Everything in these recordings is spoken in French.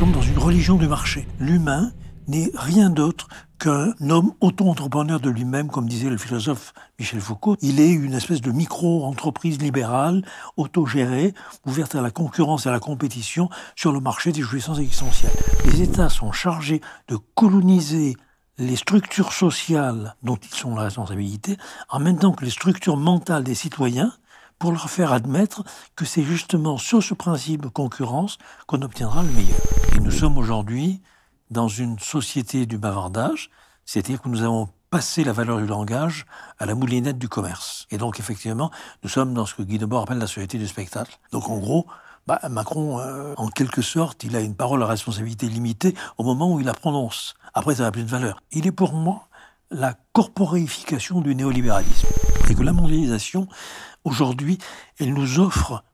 sommes dans une religion du marché. L'humain n'est rien d'autre qu'un homme auto-entrepreneur de lui-même, comme disait le philosophe Michel Foucault. Il est une espèce de micro-entreprise libérale, autogérée, ouverte à la concurrence et à la compétition sur le marché des jouissances existentielles. Les États sont chargés de coloniser les structures sociales dont ils sont la responsabilité, en même temps que les structures mentales des citoyens, pour leur faire admettre que c'est justement sur ce principe concurrence qu'on obtiendra le meilleur. Et nous sommes aujourd'hui dans une société du bavardage, c'est-à-dire que nous avons passé la valeur du langage à la moulinette du commerce. Et donc effectivement, nous sommes dans ce que Guy Debord appelle la société du spectacle. Donc en gros, bah, Macron, euh, en quelque sorte, il a une parole à responsabilité limitée au moment où il la prononce. Après, ça n'a plus de valeur. Il est pour moi la corporéification du néolibéralisme. Et que la mondialisation, Aujourd'hui, elle nous offre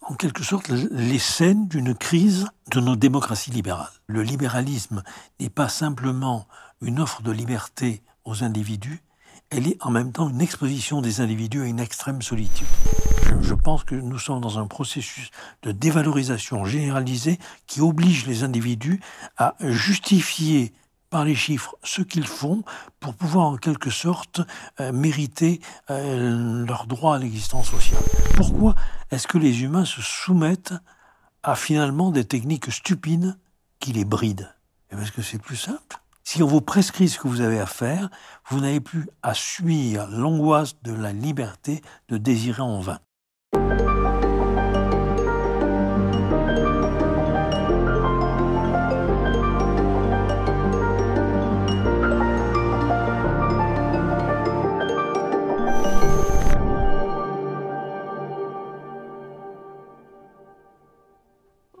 en quelque sorte les scènes d'une crise de nos démocraties libérales. Le libéralisme n'est pas simplement une offre de liberté aux individus, elle est en même temps une exposition des individus à une extrême solitude. Je pense que nous sommes dans un processus de dévalorisation généralisée qui oblige les individus à justifier par les chiffres ce qu'ils font pour pouvoir en quelque sorte euh, mériter euh, leur droit à l'existence sociale. Pourquoi est-ce que les humains se soumettent à finalement des techniques stupides qui les brident eh ben, Parce que c'est plus simple. Si on vous prescrit ce que vous avez à faire, vous n'avez plus à suivre l'angoisse de la liberté de désirer en vain.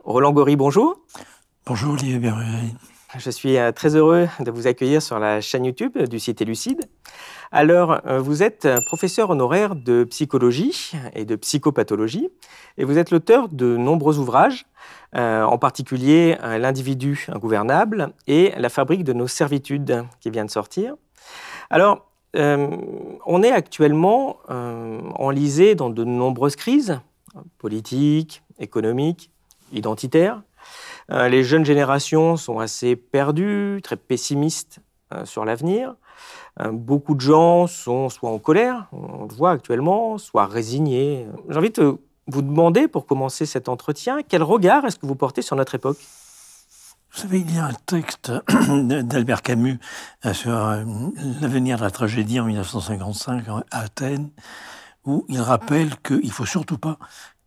Roland Gory, bonjour. Bonjour Olivier Berruet. Je suis euh, très heureux de vous accueillir sur la chaîne YouTube du Cité Lucide. Alors, euh, vous êtes euh, professeur honoraire de psychologie et de psychopathologie, et vous êtes l'auteur de nombreux ouvrages, en particulier L'individu ingouvernable et La fabrique de nos servitudes, qui vient de sortir. Alors, on est actuellement enlisé dans de nombreuses crises hein, politiques, économiques, identitaire. Euh, les jeunes générations sont assez perdues, très pessimistes euh, sur l'avenir. Euh, beaucoup de gens sont soit en colère, on le voit actuellement, soit résignés. J'ai envie de vous demander, pour commencer cet entretien, quel regard est-ce que vous portez sur notre époque vous savez, il y a un texte d'Albert Camus sur l'avenir de la tragédie en 1955 à Athènes, où il rappelle qu'il ne faut surtout pas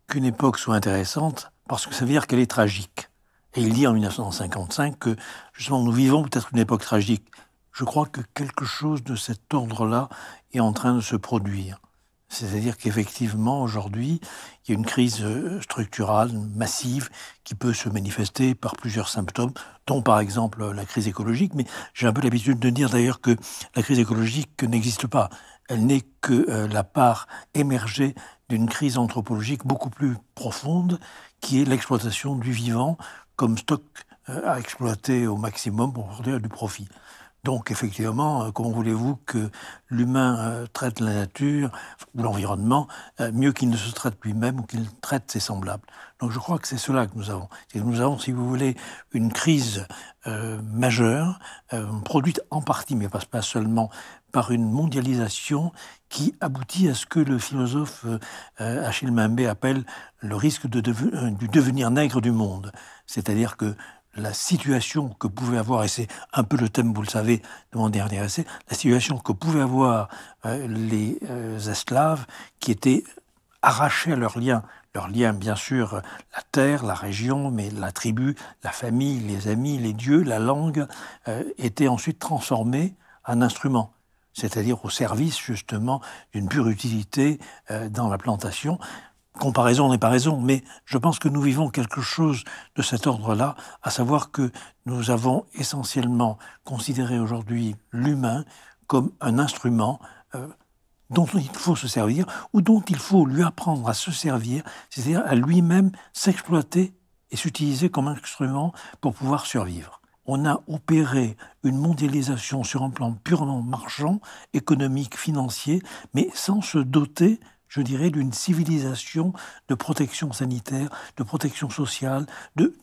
qu'une époque soit intéressante parce que ça veut dire qu'elle est tragique. Et il dit en 1955 que justement nous vivons peut-être une époque tragique. Je crois que quelque chose de cet ordre-là est en train de se produire. C'est-à-dire qu'effectivement, aujourd'hui, il y a une crise euh, structurelle massive qui peut se manifester par plusieurs symptômes, dont par exemple la crise écologique. Mais j'ai un peu l'habitude de dire d'ailleurs que la crise écologique n'existe pas. Elle n'est que euh, la part émergée d'une crise anthropologique beaucoup plus profonde qui est l'exploitation du vivant comme stock euh, à exploiter au maximum pour produire du profit. Donc effectivement, euh, comment voulez-vous que l'humain euh, traite la nature ou l'environnement mieux qu'il ne se traite lui-même ou qu'il traite ses semblables Donc je crois que c'est cela que nous avons. Que nous avons, si vous voulez, une crise majeure, produite en partie, mais pas seulement par une mondialisation qui aboutit à ce que le philosophe euh, euh, Achille Mbembe appelle le risque de euh, du devenir nègre du monde. C'est-à-dire que la situation que pouvaient avoir, et c'est un peu le thème, vous le savez, de mon dernier essai, la situation que pouvaient avoir les esclaves qui étaient arrachés à leurs liens. Leurs liens, bien sûr, la terre, la région, mais la tribu, la famille, les amis, les dieux, la langue, étaient ensuite transformés en instrument c'est-à-dire au service justement d'une pure utilité euh, dans la plantation. Comparaison n'est pas raison, mais je pense que nous vivons quelque chose de cet ordre-là, à savoir que nous avons essentiellement considéré aujourd'hui l'humain comme un instrument euh, dont il faut se servir ou dont il faut lui apprendre à se servir, c'est-à-dire à lui-même s'exploiter et s'utiliser comme instrument pour pouvoir survivre on a opéré une mondialisation sur un plan purement marchand, économique, financier, mais sans se doter je dirais, d'une civilisation de protection sanitaire, de protection sociale,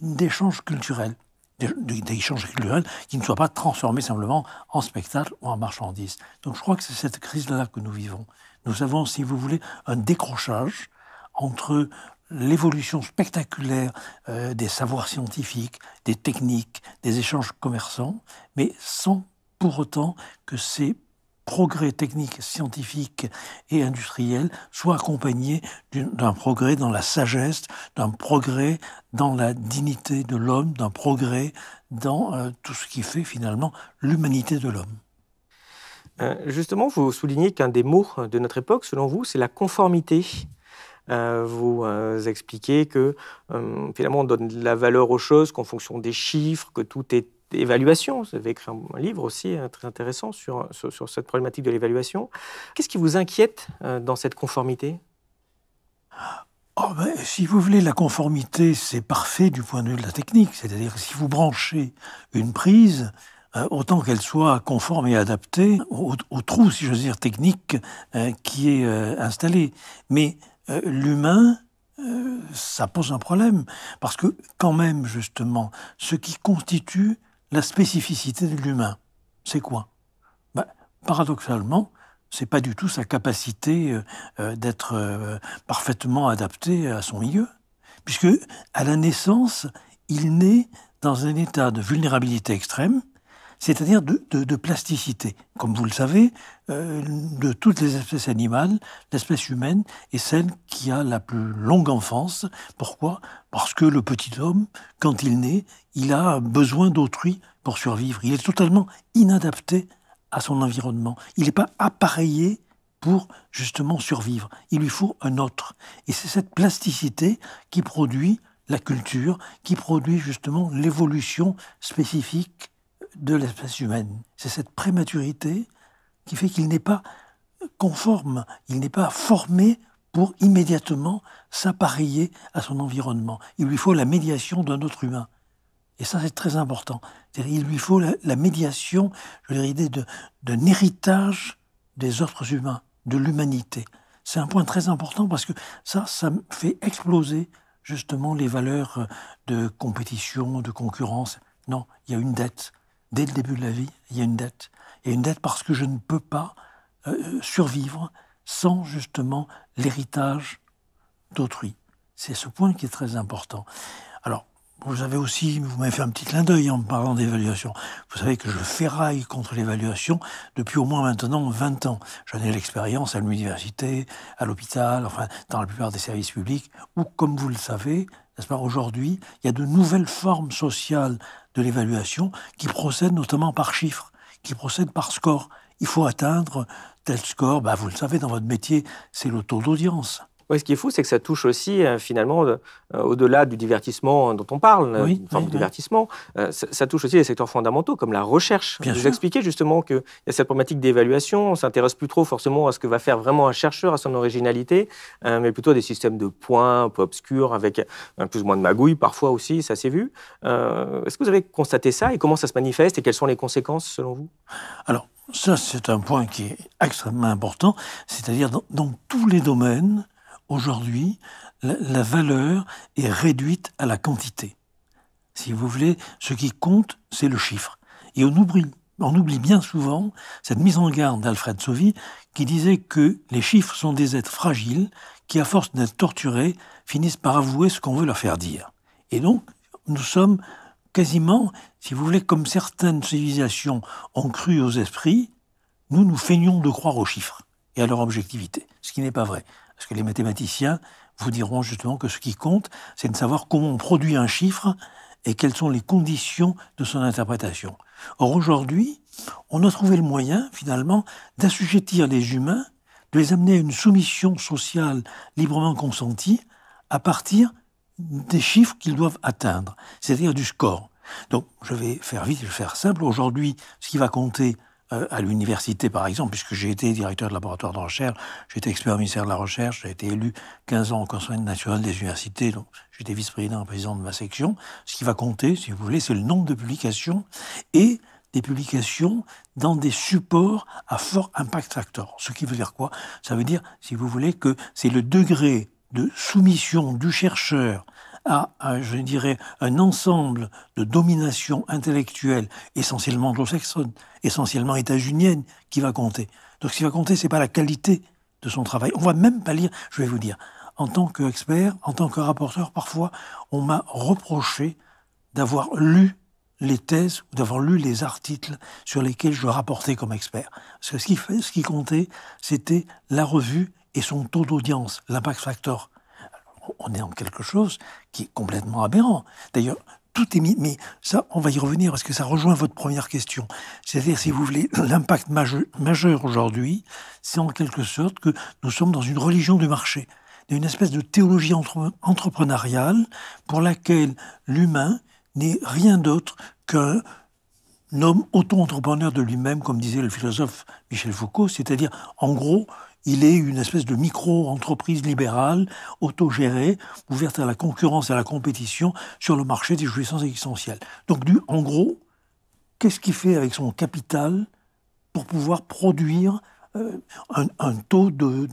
d'échanges culturels d'échanges culturels qui ne soient pas transformés simplement en spectacle ou en marchandises. Donc je crois que c'est cette crise-là que nous vivons. Nous avons, si vous voulez, un décrochage entre l'évolution spectaculaire euh, des savoirs scientifiques, des techniques, des échanges commerçants, mais sans pour autant que ces progrès techniques, scientifiques et industriels soient accompagnés d'un progrès dans la sagesse, d'un progrès dans la dignité de l'homme, d'un progrès dans euh, tout ce qui fait finalement l'humanité de l'homme. Euh, justement, vous soulignez qu'un des mots de notre époque, selon vous, c'est la conformité vous euh, expliquer que euh, finalement on donne de la valeur aux choses qu'en fonction des chiffres, que tout est évaluation. Vous avez écrit un livre aussi euh, très intéressant sur, sur, cette problématique de l'évaluation. Qu'est-ce qui vous inquiète dans cette conformité oh, ben, Si vous voulez, la conformité, c'est parfait du point de vue de la technique. C'est-à-dire si vous branchez une prise, autant qu'elle soit conforme et adaptée au, trou, si je veux dire, technique qui est installé. Mais euh, l'humain, euh, ça pose un problème. Parce que quand même, justement, ce qui constitue la spécificité de l'humain, c'est quoi bah, Paradoxalement, c'est pas du tout sa capacité euh, d'être parfaitement adapté à son milieu. Puisque, à la naissance, il naît dans un état de vulnérabilité extrême, c'est-à-dire de, plasticité. Comme vous le savez, euh, de toutes les espèces animales, l'espèce humaine est celle qui a la plus longue enfance. Pourquoi Parce que le petit homme, quand il naît, il a besoin d'autrui pour survivre. Il est totalement inadapté à son environnement. Il n'est pas appareillé pour justement survivre. Il lui faut un autre. Et c'est cette plasticité qui produit la culture, qui produit justement l'évolution spécifique de l'espèce humaine. C'est cette prématurité qui fait qu'il n'est pas conforme, il n'est pas formé pour immédiatement s'appareiller à son environnement. Il lui faut la médiation d'un autre humain. Et ça, c'est très important. Il lui faut la, médiation, je dirais, de d'un héritage des autres humains, de l'humanité. C'est un point très important parce que ça, ça fait exploser justement les valeurs de compétition, de concurrence. Non, il y a une dette dès le début de la vie, il y a une dette. Et une dette parce que je ne peux pas euh, survivre sans justement l'héritage d'autrui. C'est ce point qui est très important. Alors, vous avez aussi, vous m'avez fait un petit clin d'œil en parlant d'évaluation. Vous savez que je ferraille contre l'évaluation depuis au moins maintenant 20 ans. J'en ai l'expérience à l'université, à l'hôpital, enfin, dans la plupart des services publics, où, comme vous le savez, n'est-ce pas aujourd'hui, il y a de nouvelles formes sociales de l'évaluation qui procède notamment par chiffres, qui procède par score. Il faut atteindre tel score, bah, vous le savez dans votre métier, c'est le taux d'audience. Oui, ce qui est fou, c'est que ça touche aussi, euh, finalement, euh, au-delà du divertissement dont on parle, euh, divertissement, ça, touche aussi les secteurs fondamentaux, comme la recherche. Bien Vous expliquez justement qu'il y a cette problématique d'évaluation, on ne s'intéresse plus trop forcément à ce que va faire vraiment un chercheur, à son originalité, mais plutôt à des systèmes de points un peu obscurs, avec un plus ou moins de magouilles parfois aussi, ça s'est vu. Est-ce que vous avez constaté ça et comment ça se manifeste et quelles sont les conséquences selon vous Alors, ça, c'est un point qui est extrêmement important, c'est-à-dire dans tous les domaines, Aujourd'hui, la, valeur est réduite à la quantité. Si vous voulez, ce qui compte, c'est le chiffre. Et on oublie, on oublie bien souvent cette mise en garde d'Alfred Sauvy qui disait que les chiffres sont des êtres fragiles qui, à force d'être torturés, finissent par avouer ce qu'on veut leur faire dire. Et donc, nous sommes quasiment, si vous voulez, comme certaines civilisations ont cru aux esprits, nous nous feignons de croire aux chiffres et à leur objectivité, ce qui n'est pas vrai. Parce que les mathématiciens vous diront justement que ce qui compte, c'est de savoir comment on produit un chiffre et quelles sont les conditions de son interprétation. Or aujourd'hui, on a trouvé le moyen finalement d'assujettir les humains, de les amener à une soumission sociale librement consentie à partir des chiffres qu'ils doivent atteindre, c'est-à-dire du score. Donc je vais faire vite, je vais faire simple. Aujourd'hui, ce qui va compter, à l'université, par exemple, puisque j'ai été directeur de laboratoire de recherche, j'ai été expert au ministère de la Recherche, j'ai été élu 15 ans au Conseil national des universités, donc j'étais vice-président, président de ma section. Ce qui va compter, si vous voulez, c'est le nombre de publications et des publications dans des supports à fort impact factor. Ce qui veut dire quoi Ça veut dire, si vous voulez, que c'est le degré de soumission du chercheur à, je dirais, un ensemble de domination intellectuelle essentiellement anglo-saxonne, essentiellement états-unienne, qui va compter. Donc ce qui va compter, ce n'est pas la qualité de son travail. On va même pas lire, je vais vous dire, en tant qu'expert, en tant que rapporteur, parfois, on m'a reproché d'avoir lu les thèses ou d'avoir lu les articles sur lesquels je rapportais comme expert. Parce que ce qui, ce qui comptait, c'était la revue et son taux d'audience, l'impact factor on est en quelque chose qui est complètement aberrant. D'ailleurs, tout est mis, mais ça, on va y revenir parce que ça rejoint votre première question. C'est-à-dire, si vous voulez, l'impact majeur, aujourd'hui, c'est en quelque sorte que nous sommes dans une religion du marché, une espèce de théologie entrepreneuriale pour laquelle l'humain n'est rien d'autre qu'un homme auto-entrepreneur de lui-même, comme disait le philosophe Michel Foucault, c'est-à-dire, en gros, il est une espèce de micro-entreprise libérale, autogérée, ouverte à la concurrence et à la compétition sur le marché des jouissances existentielles. Donc, en gros, qu'est-ce qu'il fait avec son capital pour pouvoir produire euh, un, taux de,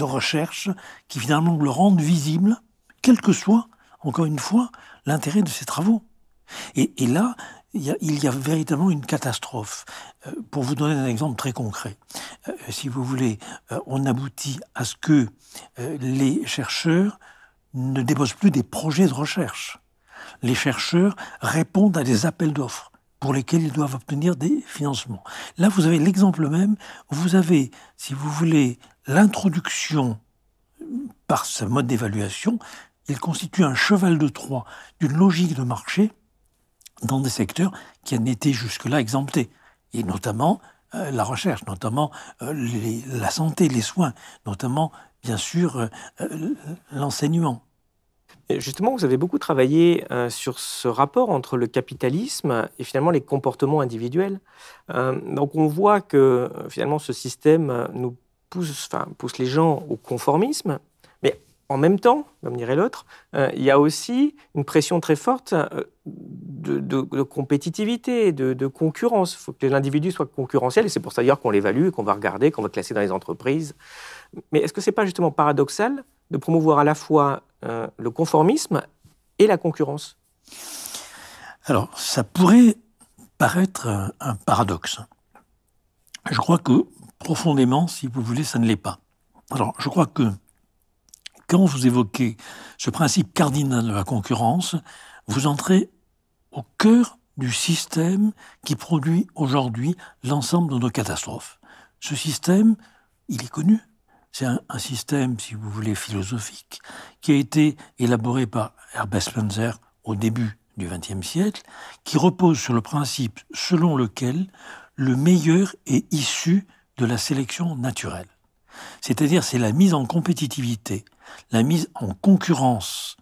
recherche qui finalement le rende visible, quel que soit, encore une fois, l'intérêt de ses travaux et, là, il y, a, véritablement une catastrophe. Euh, pour vous donner un exemple très concret, euh, si vous voulez, euh, on aboutit à ce que les chercheurs ne déposent plus des projets de recherche. Les chercheurs répondent à des appels d'offres pour lesquels ils doivent obtenir des financements. Là, vous avez l'exemple même, vous avez, si vous voulez, l'introduction par ce mode d'évaluation, il constitue un cheval de Troie d'une logique de marché dans des secteurs qui n'étaient jusque-là exemptés, et notamment euh, la recherche, notamment euh, la santé, les soins, notamment, bien sûr, euh, l'enseignement. Justement, vous avez beaucoup travaillé sur ce rapport entre le capitalisme et finalement les comportements individuels. donc on voit que finalement ce système nous pousse, enfin, pousse les gens au conformisme, en même temps, comme dirait l'autre, euh, il y a aussi une pression très forte euh, de, compétitivité, de, concurrence. Il faut que l'individu soit concurrentiel, et c'est pour ça d'ailleurs qu'on l'évalue, qu'on va regarder, qu'on va classer dans les entreprises. Mais est-ce que ce n'est pas justement paradoxal de promouvoir à la fois euh, le conformisme et la concurrence Alors, ça pourrait paraître un paradoxe. Je crois que, profondément, si vous voulez, ça ne l'est pas. Alors, je crois que quand vous évoquez ce principe cardinal de la concurrence, vous entrez au cœur du système qui produit aujourd'hui l'ensemble de nos catastrophes. Ce système, il est connu. C'est un, système, si vous voulez, philosophique, qui a été élaboré par Herbert Spencer au début du XXe siècle, qui repose sur le principe selon lequel le meilleur est issu de la sélection naturelle. C'est-à-dire c'est la mise en compétitivité la mise en concurrence,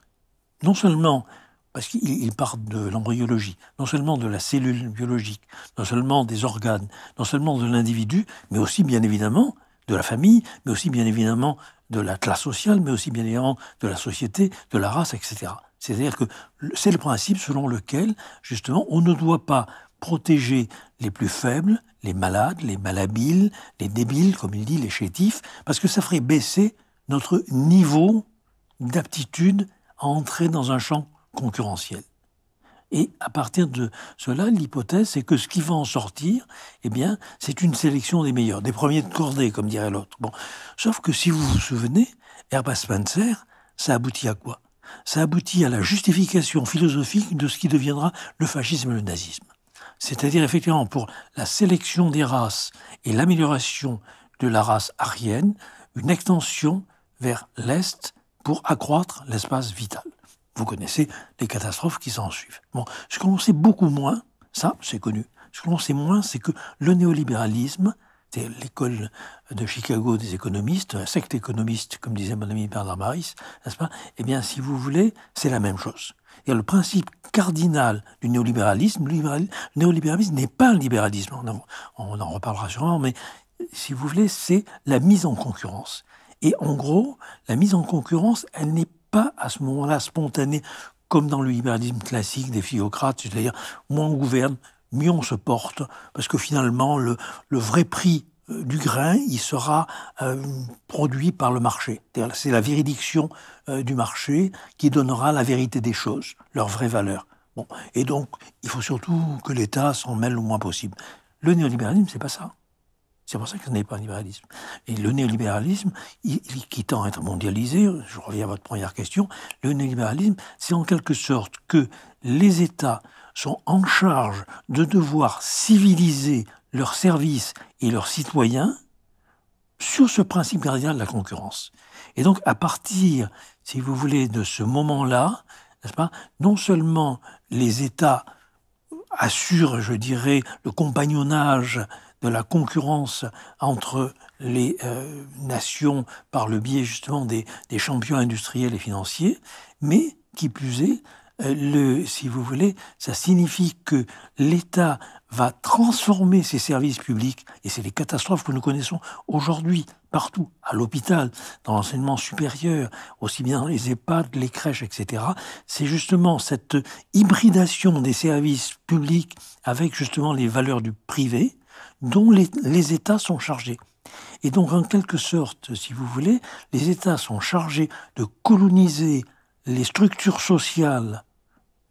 non seulement parce qu'il part de l'embryologie, non seulement de la cellule biologique, non seulement des organes, non seulement de l'individu, mais aussi bien évidemment de la famille, mais aussi bien évidemment de la classe sociale, mais aussi bien évidemment de la société, de la race, etc. C'est-à-dire que c'est le principe selon lequel, justement, on ne doit pas protéger les plus faibles, les malades, les malhabiles, les débiles, comme il dit, les chétifs, parce que ça ferait baisser notre niveau d'aptitude à entrer dans un champ concurrentiel. Et à partir de cela, l'hypothèse, c'est que ce qui va en sortir, eh bien, c'est une sélection des meilleurs, des premiers de cordée, comme dirait l'autre. Bon. Sauf que si vous vous souvenez, Herbert Spencer, ça aboutit à quoi Ça aboutit à la justification philosophique de ce qui deviendra le fascisme et le nazisme. C'est-à-dire, effectivement, pour la sélection des races et l'amélioration de la race aryenne, une extension vers l'Est pour accroître l'espace vital. Vous connaissez les catastrophes qui s'en suivent. Bon, ce que sait beaucoup moins, ça c'est connu, ce que sait moins, c'est que le néolibéralisme, c'est l'école de Chicago des économistes, un secte économiste, comme disait mon ami Bernard Maris, n'est-ce pas Eh bien, si vous voulez, c'est la même chose. Et le principe cardinal du néolibéralisme, le néolibéralisme n'est pas un libéralisme, on en, on en reparlera sûrement, mais si vous voulez, c'est la mise en concurrence. Et en gros, la mise en concurrence, elle n'est pas à ce moment-là spontanée comme dans le libéralisme classique des philocrates, c'est-à-dire moins on gouverne, mieux on se porte, parce que finalement, le, vrai prix euh, du grain, il sera euh, produit par le marché. C'est la véridiction euh, du marché qui donnera la vérité des choses, leur vraie valeur. Bon. Et donc, il faut surtout que l'État s'en mêle le moins possible. Le néolibéralisme, c'est pas ça. C'est pour ça que ce n'est pas un libéralisme. Et le néolibéralisme, il, il, quittant à être mondialisé, je reviens à votre première question, le néolibéralisme, c'est en quelque sorte que les États sont en charge de devoir civiliser leurs services et leurs citoyens sur ce principe cardinal de la concurrence. Et donc, à partir, si vous voulez, de ce moment-là, n'est-ce pas, non seulement les États assurent, je dirais, le compagnonnage de la concurrence entre les euh, nations par le biais justement des, des, champions industriels et financiers, mais qui plus est, euh, le, si vous voulez, ça signifie que l'État va transformer ses services publics, et c'est les catastrophes que nous connaissons aujourd'hui partout, à l'hôpital, dans l'enseignement supérieur, aussi bien dans les EHPAD, les crèches, etc. C'est justement cette hybridation des services publics avec justement les valeurs du privé dont les, États sont chargés. Et donc, en quelque sorte, si vous voulez, les États sont chargés de coloniser les structures sociales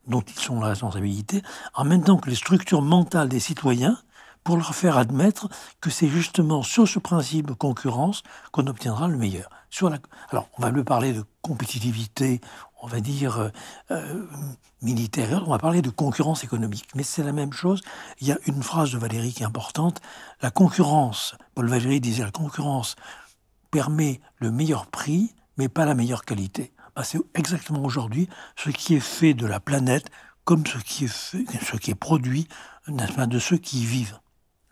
dont ils sont la responsabilité, en même temps que les structures mentales des citoyens, pour leur faire admettre que c'est justement sur ce principe de concurrence qu'on obtiendra le meilleur. Alors, on va mieux parler de compétitivité, on va dire, euh, euh, militaire. On va parler de concurrence économique, mais c'est la même chose. Il y a une phrase de Valéry qui est importante. La concurrence, Paul Valéry disait, la concurrence permet le meilleur prix, mais pas la meilleure qualité. Bah, c'est exactement aujourd'hui ce qui est fait de la planète comme ce qui est, ce qui est produit de ceux qui y vivent.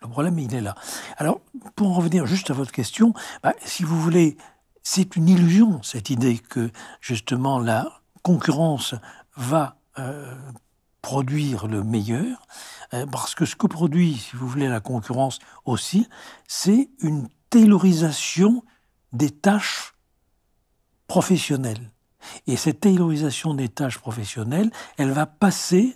Le problème, il est là. Alors, pour en revenir juste à votre question, bah, si vous voulez, c'est une illusion, cette idée que justement la concurrence va euh, produire le meilleur, euh, parce que ce que produit, si vous voulez, la concurrence aussi, c'est une taylorisation des tâches professionnelles. Et cette taylorisation des tâches professionnelles, elle va passer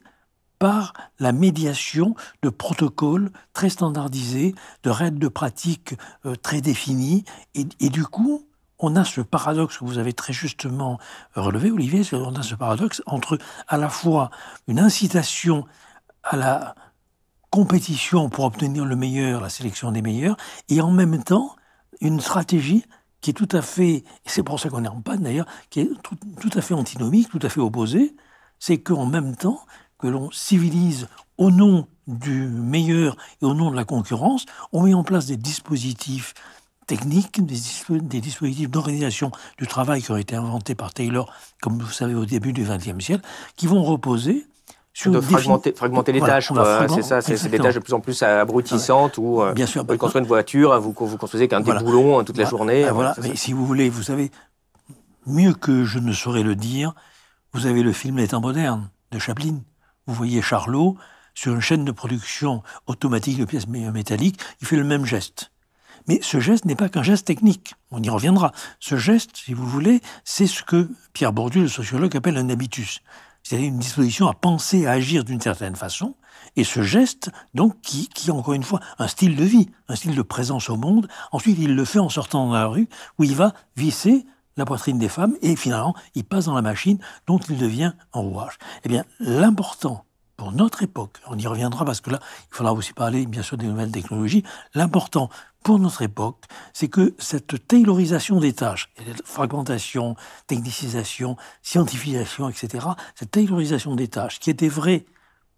par la médiation de protocoles très standardisés, de règles de pratique euh, très définies, et, et, du coup, on a ce paradoxe que vous avez très justement euh, relevé, Olivier, on a ce paradoxe entre à la fois une incitation à la compétition pour obtenir le meilleur, la sélection des meilleurs, et en même temps une stratégie qui est tout à fait, c'est pour ça qu'on est en panne d'ailleurs, qui est tout, à fait antinomique, tout à fait opposée, c'est qu'en même temps que l'on civilise au nom du meilleur et au nom de la concurrence, on met en place des dispositifs techniques, des, dispositifs d'organisation du travail qui ont été inventés par Taylor, comme vous savez, au début du XXe siècle, qui vont reposer sur de fragmenter, les tâches. C'est ça, c'est des tâches de plus en plus abrutissantes où euh, Bien sûr, vous bah, construisez une voiture, vous, construisez qu'un déboulon hein, toute la bah, journée. Bah, hein, voilà, mais si vous voulez, vous savez, mieux que je ne saurais le dire, vous avez le film Les temps modernes de Chaplin. Vous voyez Charlot sur une chaîne de production automatique de pièces métalliques, il fait le même geste. Mais ce geste n'est pas qu'un geste technique. On y reviendra. Ce geste, si vous voulez, c'est ce que Pierre Bourdieu, le sociologue, appelle un habitus. C'est-à-dire une disposition à penser, à agir d'une certaine façon. Et ce geste, donc, qui, qui, encore une fois, un style de vie, un style de présence au monde. Ensuite, il le fait en sortant dans la rue, où il va visser la poitrine des femmes, et finalement, il passe dans la machine dont il devient en rouage. Eh bien, l'important pour notre époque, on y reviendra parce que là, il faudra aussi parler, bien sûr, des nouvelles technologies, l'important, pour notre époque, c'est que cette taylorisation des tâches, fragmentation, technicisation, scientifisation, etc., cette taylorisation des tâches qui était vraie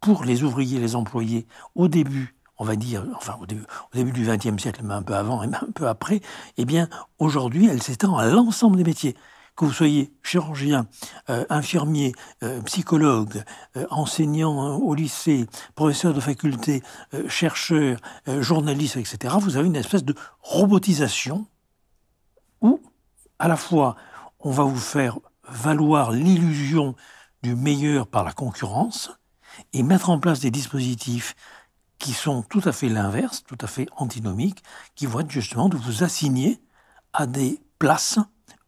pour les ouvriers les employés au début, on va dire, enfin au début, du XXe siècle, mais un peu avant et même un peu après, eh bien aujourd'hui, elle s'étend à l'ensemble des métiers que vous soyez chirurgien, euh, infirmier, euh, psychologue, euh, enseignant hein, au lycée, professeur de faculté, chercheur, journaliste, etc., vous avez une espèce de robotisation où, à la fois, on va vous faire valoir l'illusion du meilleur par la concurrence et mettre en place des dispositifs qui sont tout à fait l'inverse, tout à fait antinomiques, qui vont être justement de vous assigner à des places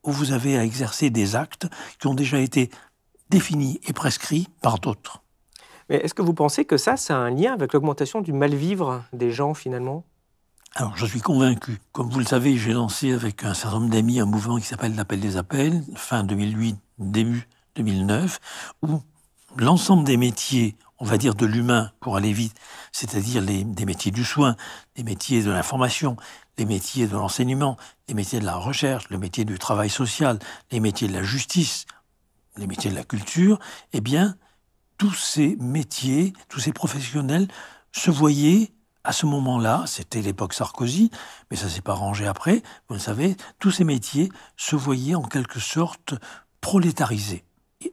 où vous avez à exercer des actes qui ont déjà été définis et prescrits par d'autres. Mais est-ce que vous pensez que ça, ça a un lien avec l'augmentation du mal-vivre des gens finalement alors, je suis convaincu. Comme vous le savez, j'ai lancé avec un certain nombre d'amis un mouvement qui s'appelle l'appel des appels, fin 2008, début 2009, où l'ensemble des métiers, on va dire de l'humain pour aller vite, c'est-à-dire des métiers du soin, des métiers de l'information, les métiers de l'enseignement, les métiers de la recherche, le métier du travail social, les métiers de la justice, les métiers de la culture, eh bien, tous ces métiers, tous ces professionnels se voyaient à ce moment-là, c'était l'époque Sarkozy, mais ça s'est pas rangé après, vous le savez, tous ces métiers se voyaient en quelque sorte prolétarisés.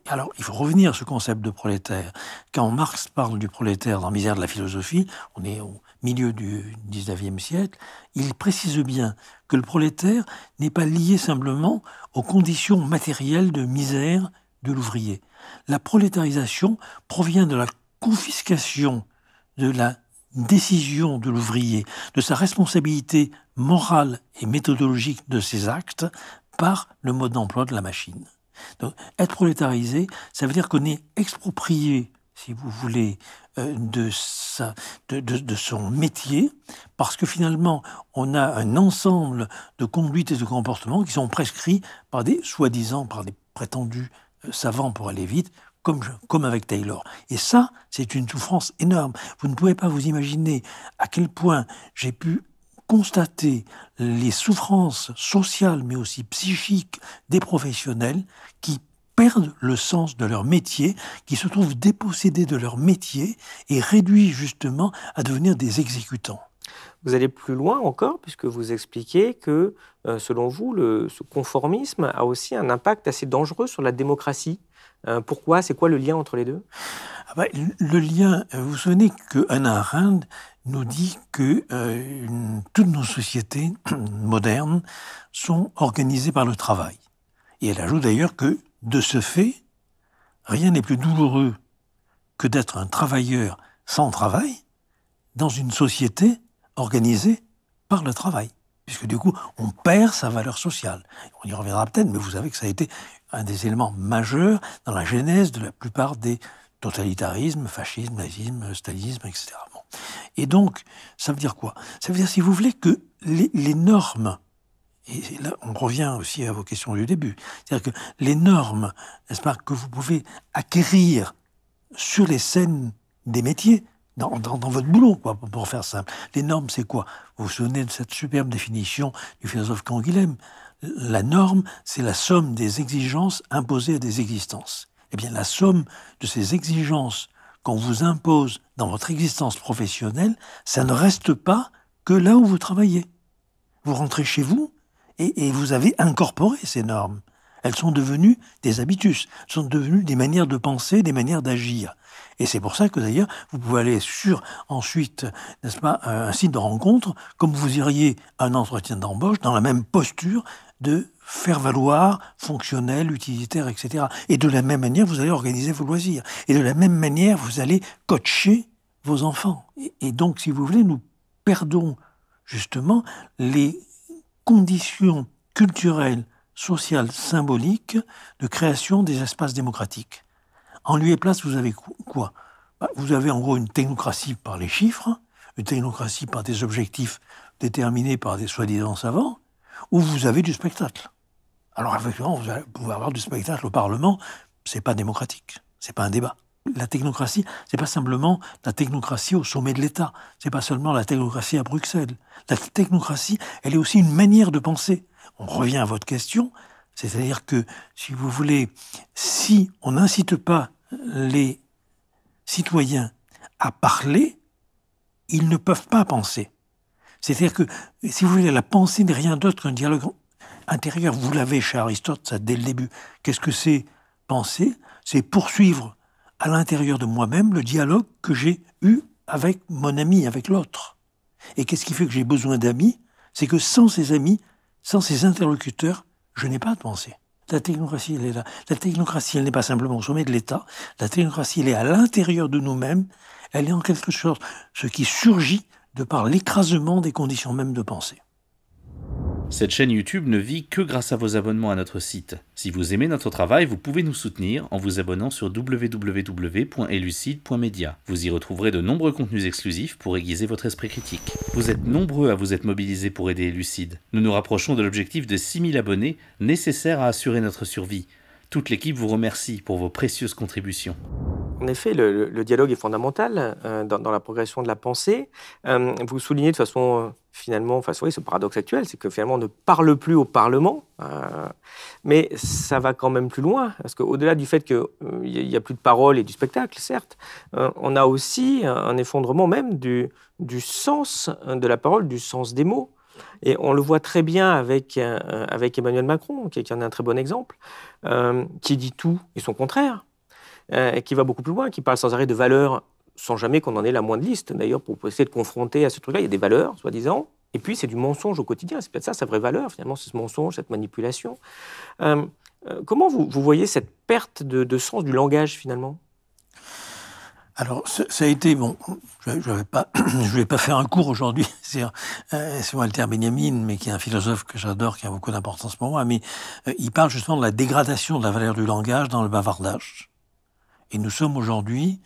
alors, il faut revenir à ce concept de prolétaire. Quand Marx parle du prolétaire dans Misère de la philosophie, on est au milieu du XIXe siècle, il précise bien que le prolétaire n'est pas lié simplement aux conditions matérielles de misère de l'ouvrier. La prolétarisation provient de la confiscation de la décision de l'ouvrier, de sa responsabilité morale et méthodologique de ses actes par le mode d'emploi de la machine. Donc, être prolétarisé, ça veut dire qu'on est exproprié, si vous voulez, euh, de, son métier, parce que finalement, on a un ensemble de conduites et de comportements qui sont prescrits par des soi-disant, par des prétendus euh, savants pour aller vite, comme, comme avec Taylor. Et ça, c'est une souffrance énorme. Vous ne pouvez pas vous imaginer à quel point j'ai pu constater les souffrances sociales, mais aussi psychiques des professionnels qui perdent le sens de leur métier, qui se trouvent dépossédés de leur métier et réduits justement à devenir des exécutants. Vous allez plus loin encore, puisque vous expliquez que, euh, selon vous, le, ce conformisme a aussi un impact assez dangereux sur la démocratie. Euh, pourquoi C'est quoi le lien entre les deux ah bah, Le lien, euh, vous vous souvenez que Hannah Arendt nous dit que toutes nos sociétés modernes sont organisées par le travail. Et elle ajoute d'ailleurs que de ce fait, rien n'est plus douloureux que d'être un travailleur sans travail dans une société organisée par le travail. Puisque du coup, on perd sa valeur sociale. On y reviendra peut-être, mais vous savez que ça a été un des éléments majeurs dans la genèse de la plupart des totalitarismes, fascisme, nazisme, stalinisme, etc. Et donc, ça veut dire quoi Ça veut dire, si vous voulez, que les normes et là, on revient aussi à vos questions du début. C'est-à-dire que les normes, n'est-ce pas, que vous pouvez acquérir sur les scènes des métiers, dans, votre boulot, quoi, pour, faire simple. Les normes, c'est quoi Vous vous souvenez de cette superbe définition du philosophe Canguilhem La norme, c'est la somme des exigences imposées à des existences. Eh bien, la somme de ces exigences qu'on vous impose dans votre existence professionnelle, ça ne reste pas que là où vous travaillez. Vous rentrez chez vous, et, vous avez incorporé ces normes. Elles sont devenues des habitus, sont devenues des manières de penser, des manières d'agir. Et c'est pour ça que d'ailleurs, vous pouvez aller sur ensuite, n'est-ce pas, un site de rencontre, comme vous iriez à un entretien d'embauche, dans la même posture de faire valoir fonctionnel, utilitaire, etc. Et de la même manière, vous allez organiser vos loisirs. Et de la même manière, vous allez coacher vos enfants. et donc, si vous voulez, nous perdons justement les conditions culturelles, sociales, symboliques de création des espaces démocratiques. En lieu et place, vous avez quoi bah, Vous avez en gros une technocratie par les chiffres, une technocratie par des objectifs déterminés par des soi-disant savants, ou vous avez du spectacle. Alors, effectivement, vous pouvez avoir du spectacle au Parlement, c'est pas démocratique, c'est pas un débat la technocratie, ce n'est pas simplement la technocratie au sommet de l'État, Ce n'est pas seulement la technocratie à Bruxelles. La technocratie, elle est aussi une manière de penser. On revient à votre question, c'est-à-dire que, si vous voulez, si on n'incite pas les citoyens à parler, ils ne peuvent pas penser. C'est-à-dire que, si vous voulez, la pensée n'est rien d'autre qu'un dialogue intérieur. Vous l'avez chez Aristote, ça, dès le début. Qu'est-ce que c'est penser C'est poursuivre à l'intérieur de moi-même le dialogue que j'ai eu avec mon ami, avec l'autre. Et qu'est-ce qui fait que j'ai besoin d'amis C'est que sans ces amis, sans ces interlocuteurs, je n'ai pas de pensée. La technocratie, elle est là. La technocratie, elle n'est pas simplement au sommet de l'État. La technocratie, elle est à l'intérieur de nous-mêmes. Elle est en quelque sorte ce qui surgit de par l'écrasement des conditions mêmes de pensée. Cette chaîne YouTube ne vit que grâce à vos abonnements à notre site. Si vous aimez notre travail, vous pouvez nous soutenir en vous abonnant sur www.elucide.media. Vous y retrouverez de nombreux contenus exclusifs pour aiguiser votre esprit critique. Vous êtes nombreux à vous être mobilisés pour aider Elucide. Nous nous rapprochons de l'objectif de 6000 abonnés nécessaires à assurer notre survie. Toute l'équipe vous remercie pour vos précieuses contributions. En effet, le, dialogue est fondamental euh, dans, la progression de la pensée. Euh, vous soulignez de façon euh, finalement, enfin ce paradoxe actuel, c'est que finalement on ne parle plus au Parlement, mais ça va quand même plus loin, parce qu'au-delà du fait qu'il n'y a plus de parole et du spectacle, certes, on a aussi un effondrement même du, du sens de la parole, du sens des mots. Et on le voit très bien avec, euh, Emmanuel Macron, qui, en est un très bon exemple, euh, qui dit tout et son contraire, euh, et qui va beaucoup plus loin, qui parle sans arrêt de valeurs, sans jamais qu'on en ait la moindre liste. D'ailleurs, pour essayer de confronter à ce truc-là, il y a des valeurs, soi-disant, et puis c'est du mensonge au quotidien. C'est peut-être ça sa vraie valeur, finalement, c'est ce mensonge, cette manipulation. comment vous, voyez cette perte de sens du langage, finalement alors, ça a été, bon, je ne vais, pas, faire un cours aujourd'hui C'est euh, Walter Benjamin, mais qui est un philosophe que j'adore, qui a beaucoup d'importance pour moi, mais euh, il parle justement de la dégradation de la valeur du langage dans le bavardage. Et nous sommes aujourd'hui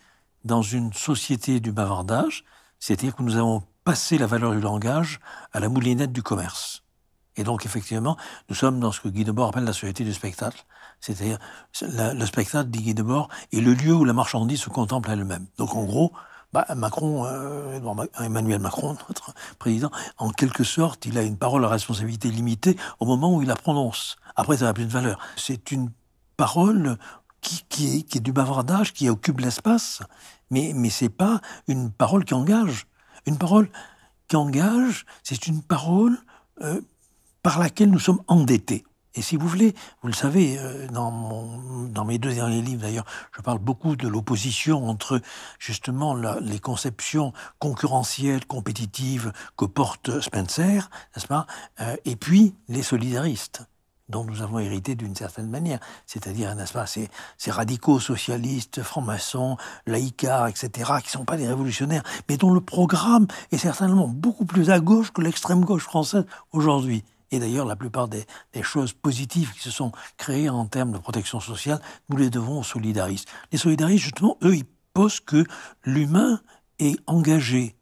dans une société du bavardage, c'est-à-dire que nous avons passé la valeur du langage à la moulinette du commerce. Et donc, effectivement, nous sommes dans ce que Guy Debord appelle la société du spectacle. C'est-à-dire, le spectacle de mort est le lieu où la marchandise se contemple elle-même. Donc, en gros, bah, Macron, euh, Emmanuel Macron, notre président, en quelque sorte, il a une parole à responsabilité limitée au moment où il la prononce. Après, ça n'a plus de valeur. C'est une parole qui, est, du bavardage, qui occupe l'espace, mais, mais ce n'est pas une parole qui engage. Une parole qui engage, c'est une parole euh, par laquelle nous sommes endettés. Et si vous voulez, vous le savez, euh, dans, mes deux derniers livres d'ailleurs, je parle beaucoup de l'opposition entre justement les conceptions concurrentielles, compétitives que porte Spencer, n'est-ce pas, euh, et puis les solidaristes dont nous avons hérité d'une certaine manière, c'est-à-dire, n'est-ce pas, ces, radicaux socialistes, francs-maçons, laïcs, etc., qui ne sont pas des révolutionnaires, mais dont le programme est certainement beaucoup plus à gauche que l'extrême gauche française aujourd'hui. Et d'ailleurs, la plupart des, choses positives qui se sont créées en termes de protection sociale, nous les devons aux solidaristes. Les solidaristes, justement, eux, ils posent que l'humain est engagé.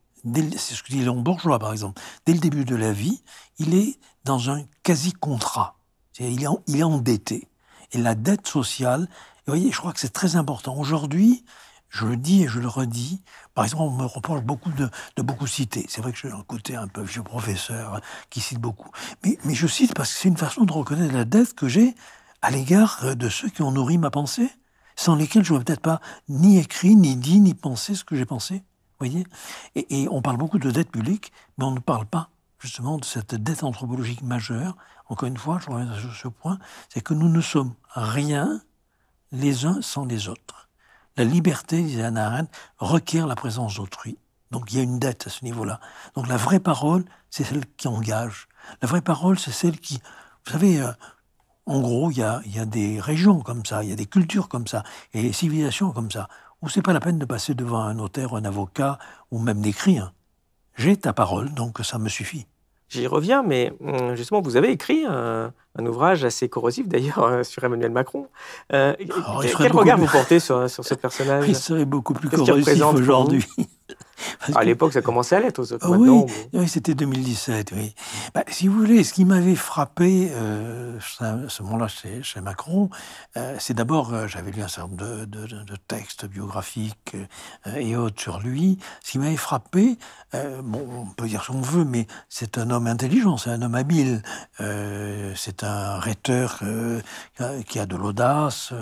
C'est ce que dit Léon Bourgeois, par exemple. Dès le début de la vie, il est dans un quasi-contrat. Il, il est endetté. Et la dette sociale, vous voyez, je crois que c'est très important. Aujourd'hui, je le dis et je le redis. Par exemple, on me reproche beaucoup de, beaucoup citer. C'est vrai que j'ai un côté un peu vieux professeur hein, qui cite beaucoup. Mais, je cite parce que c'est une façon de reconnaître la dette que j'ai à l'égard euh, de ceux qui ont nourri ma pensée, sans lesquels je n'aurais peut-être pas ni écrit, ni dit, ni pensé ce que j'ai pensé. voyez et on parle beaucoup de dette publique, mais on ne parle pas justement de cette dette anthropologique majeure. Encore une fois, je reviens sur ce point, c'est que nous ne sommes rien les uns sans les autres. La liberté, disait Anna Arendt, requiert la présence d'autrui. Donc il y a une dette à ce niveau-là. Donc la vraie parole, c'est celle qui engage. La vraie parole, c'est celle qui... Vous savez, euh, en gros, il y a, des régions comme ça, il y a des cultures comme ça, et des civilisations comme ça, où c'est pas la peine de passer devant un notaire, un avocat, ou même d'écrire. J'ai ta parole, donc ça me suffit. J'y reviens, mais hum, justement, vous avez écrit un, ouvrage assez corrosif d'ailleurs euh, sur Emmanuel Macron. Euh, oh, quel regard vous portez sur, sur ce personnage Il serait beaucoup plus corrosif aujourd'hui à l'époque, ça commençait à l'être. Ah, oui, oui c'était 2017, oui. Bah, si vous voulez, ce qui m'avait frappé, euh, ce moment-là, chez, Macron, euh, c'est d'abord, euh, j'avais lu un certain nombre de, de textes biographiques et autres sur lui. Ce qui m'avait frappé, bon, on peut dire ce qu'on veut, mais c'est un homme intelligent, c'est un homme habile, c'est un rhéteur qui a de l'audace,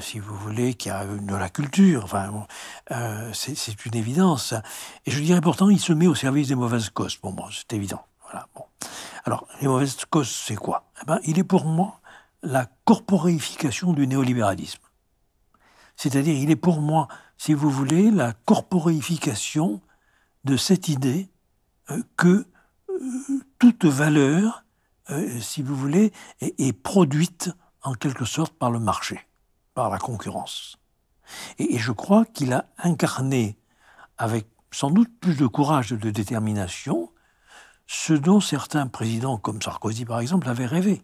si vous voulez, qui a de la culture. Enfin, c'est une évidence. Et je dirais pourtant, il se met au service des mauvaises causes. Bon, c'est évident. Voilà, bon. Alors, les mauvaises causes, c'est quoi eh ben, Il est pour moi la corporéification du néolibéralisme. C'est-à-dire, il est pour moi, si vous voulez, la corporéification de cette idée euh, que euh, toute valeur, euh, si vous voulez, est, produite en quelque sorte par le marché, par la concurrence. et je crois qu'il a incarné avec sans doute plus de courage et de détermination, ce dont certains présidents, comme Sarkozy par exemple, avaient rêvé.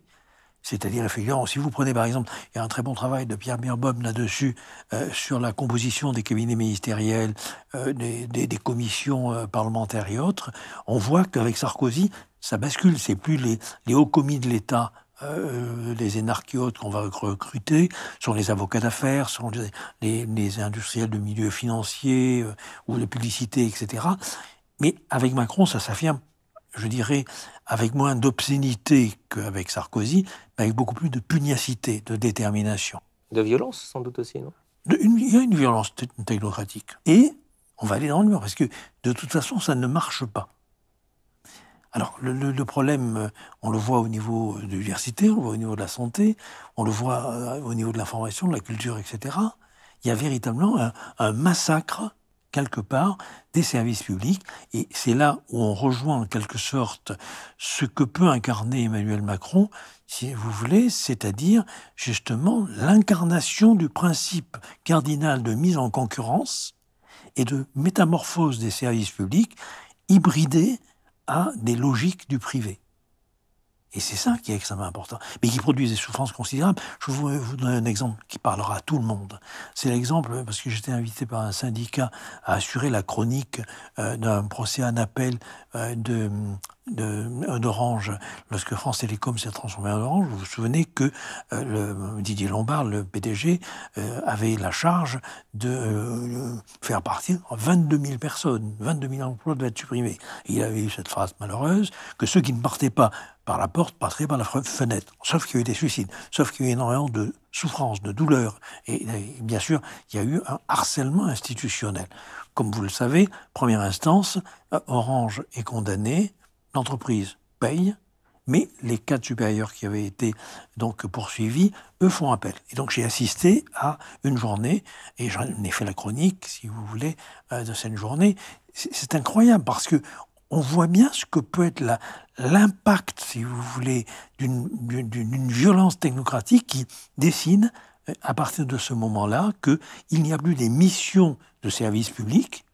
C'est-à-dire, effectivement, si vous prenez par exemple, il y a un très bon travail de Pierre Mirbaum là-dessus, euh, sur la composition des cabinets ministériels, euh, des, commissions euh, parlementaires et autres, on voit qu'avec Sarkozy, ça bascule. C'est plus les, les hauts commis de l'État euh, les énarchiotes qu'on va recruter sont les avocats d'affaires, sont les, industriels de milieu financier euh, ou de publicité, etc. Mais avec Macron, ça s'affirme, je dirais, avec moins d'obscénité qu'avec Sarkozy, mais avec beaucoup plus de pugnacité, de détermination. De violence, sans doute aussi, non Il y a une violence technocratique. Et on va aller dans le mur, parce que de toute façon, ça ne marche pas. Alors, le, problème, euh, on le voit au niveau de l'université, on le voit au niveau de la santé, on le voit euh, au niveau de l'information, de la culture, etc. Il y a véritablement un, un massacre, quelque part, des services publics. Et c'est là où on rejoint, en quelque sorte, ce que peut incarner Emmanuel Macron, si vous voulez, c'est-à-dire, justement, l'incarnation du principe cardinal de mise en concurrence et de métamorphose des services publics, hybridés à des logiques du privé. Et c'est ça qui est extrêmement important, mais qui produit des souffrances considérables. Je vous, euh, vous donne un exemple qui parlera à tout le monde. C'est l'exemple, euh, parce que j'étais invité par un syndicat à assurer la chronique euh, d'un procès en appel de euh, d'Orange, lorsque France Télécom s'est transformée en Orange, vous vous souvenez que euh, le, Didier Lombard, le PDG, euh, avait la charge de faire partir 22 000 personnes, 22 000 emplois devaient être supprimés. il avait eu cette phrase malheureuse que ceux qui ne partaient pas par la porte passeraient par la fenêtre. Sauf qu'il y a eu des suicides, sauf qu'il y a eu énormément de souffrances, de douleurs. et bien sûr, il y a eu un harcèlement institutionnel. Comme vous le savez, première instance, Orange est condamné l'entreprise paye, mais les cadres supérieurs qui avaient été donc poursuivis, eux font appel. Et donc j'ai assisté à une journée, et j'en ai fait la chronique, si vous voulez, euh, de cette journée. C'est incroyable parce que on voit bien ce que peut être l'impact, si vous voulez, d'une violence technocratique qui dessine, euh, à partir de ce moment-là qu'il n'y a plus des missions de service public,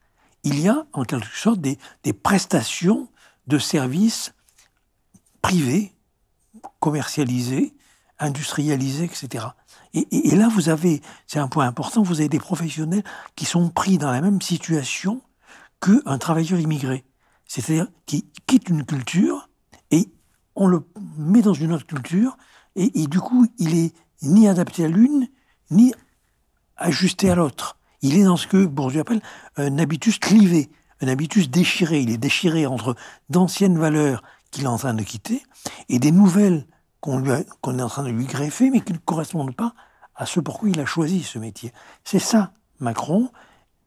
il y a en quelque sorte des, des prestations de services privés, commercialisés, industrialisés, etc. Et, là, vous avez, c'est un point important, vous avez des professionnels qui sont pris dans la même situation qu'un travailleur immigré. C'est-à-dire qui quitte une culture et on le met dans une autre culture et, du coup, il est ni adapté à l'une, ni ajusté à l'autre. Il est dans ce que Bourdieu appelle un habitus clivé un habitus déchiré. Il est déchiré entre d'anciennes valeurs qu'il est en train de quitter et des nouvelles qu'on est en train de lui greffer, mais qui ne correspondent pas à ce pourquoi il a choisi ce métier. C'est ça, Macron,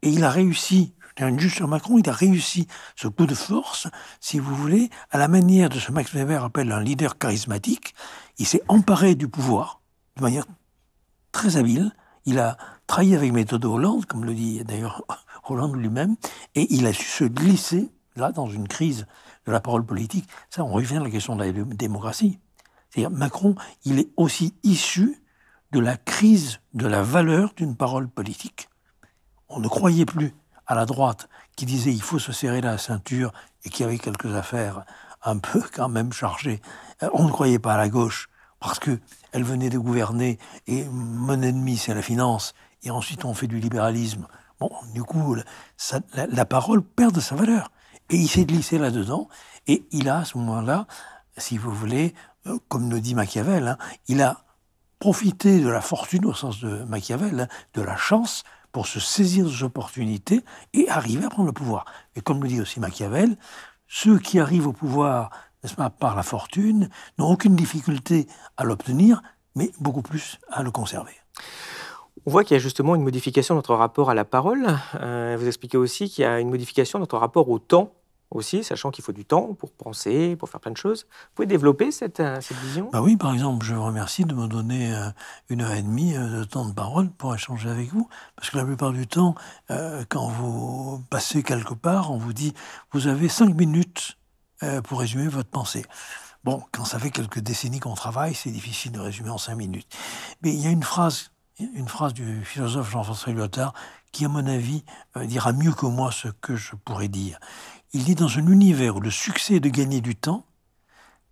et il a réussi, je tiens juste sur Macron, il a réussi ce coup de force, si vous voulez, à la manière de ce Max Weber appelle un leader charismatique. Il s'est emparé du pouvoir de manière très habile. Il a travaillé avec méthode Hollande, comme le dit d'ailleurs Hollande lui-même, et il a su se glisser là dans une crise de la parole politique. Ça, on revient à la question de la démocratie. C'est-à-dire Macron, il est aussi issu de la crise de la valeur d'une parole politique. On ne croyait plus à la droite qui disait il faut se serrer la ceinture et qui avait quelques affaires un peu quand même chargées. Euh, on ne croyait pas à la gauche parce qu'elle venait de gouverner et mon ennemi c'est la finance et ensuite on fait du libéralisme. Bon, du coup, la, parole perd de sa valeur. Et il s'est glissé là-dedans, et il a, à ce moment-là, si vous voulez, euh, comme le dit Machiavel, hein, il a profité de la fortune, au sens de Machiavel, hein, de la chance, pour se saisir des opportunités et arriver à prendre le pouvoir. Et comme le dit aussi Machiavel, ceux qui arrivent au pouvoir, n'est-ce pas, par la fortune, n'ont aucune difficulté à l'obtenir, mais beaucoup plus à le conserver. On voit qu'il y a justement une modification de notre rapport à la parole. Euh, vous expliquez aussi qu'il y a une modification de notre rapport au temps aussi, sachant qu'il faut du temps pour penser, pour faire plein de choses. Vous pouvez développer cette, euh, cette vision bah Oui, par exemple, je vous remercie de me donner euh, une heure et demie de temps de parole pour échanger avec vous, parce que la plupart du temps, quand vous passez quelque part, on vous dit, vous avez cinq minutes pour résumer votre pensée. Bon, quand ça fait quelques décennies qu'on travaille, c'est difficile de résumer en cinq minutes. Mais il y a une phrase une phrase du philosophe Jean-François Lyotard qui, à mon avis, euh, dira mieux que moi ce que je pourrais dire. Il dit dans un univers où le succès est de gagner du temps,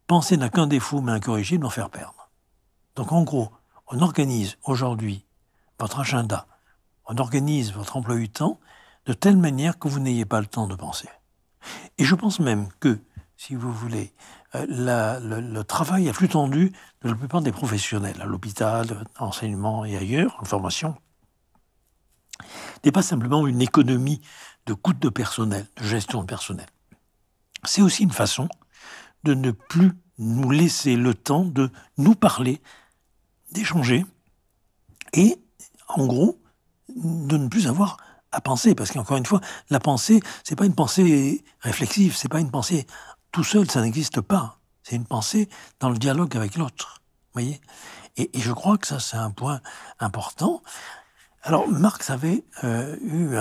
penser n'a qu'un défaut mais incorrigible, en faire perdre. Donc en gros, on organise aujourd'hui votre agenda, on organise votre emploi du temps de telle manière que vous n'ayez pas le temps de penser. Et je pense même que, si vous voulez, euh, le, travail à plus tendu de la plupart des professionnels, à l'hôpital, enseignement et ailleurs, en formation, n'est pas simplement une économie de coûts de personnel, de gestion de personnel. C'est aussi une façon de ne plus nous laisser le temps de nous parler, d'échanger, et en gros, de ne plus avoir à penser, parce qu'encore une fois, la pensée, c'est pas une pensée réflexive, c'est pas une pensée tout seul, ça n'existe pas. C'est une pensée dans le dialogue avec l'autre. voyez et, je crois que ça, c'est un point important. Alors, Marx avait euh, eu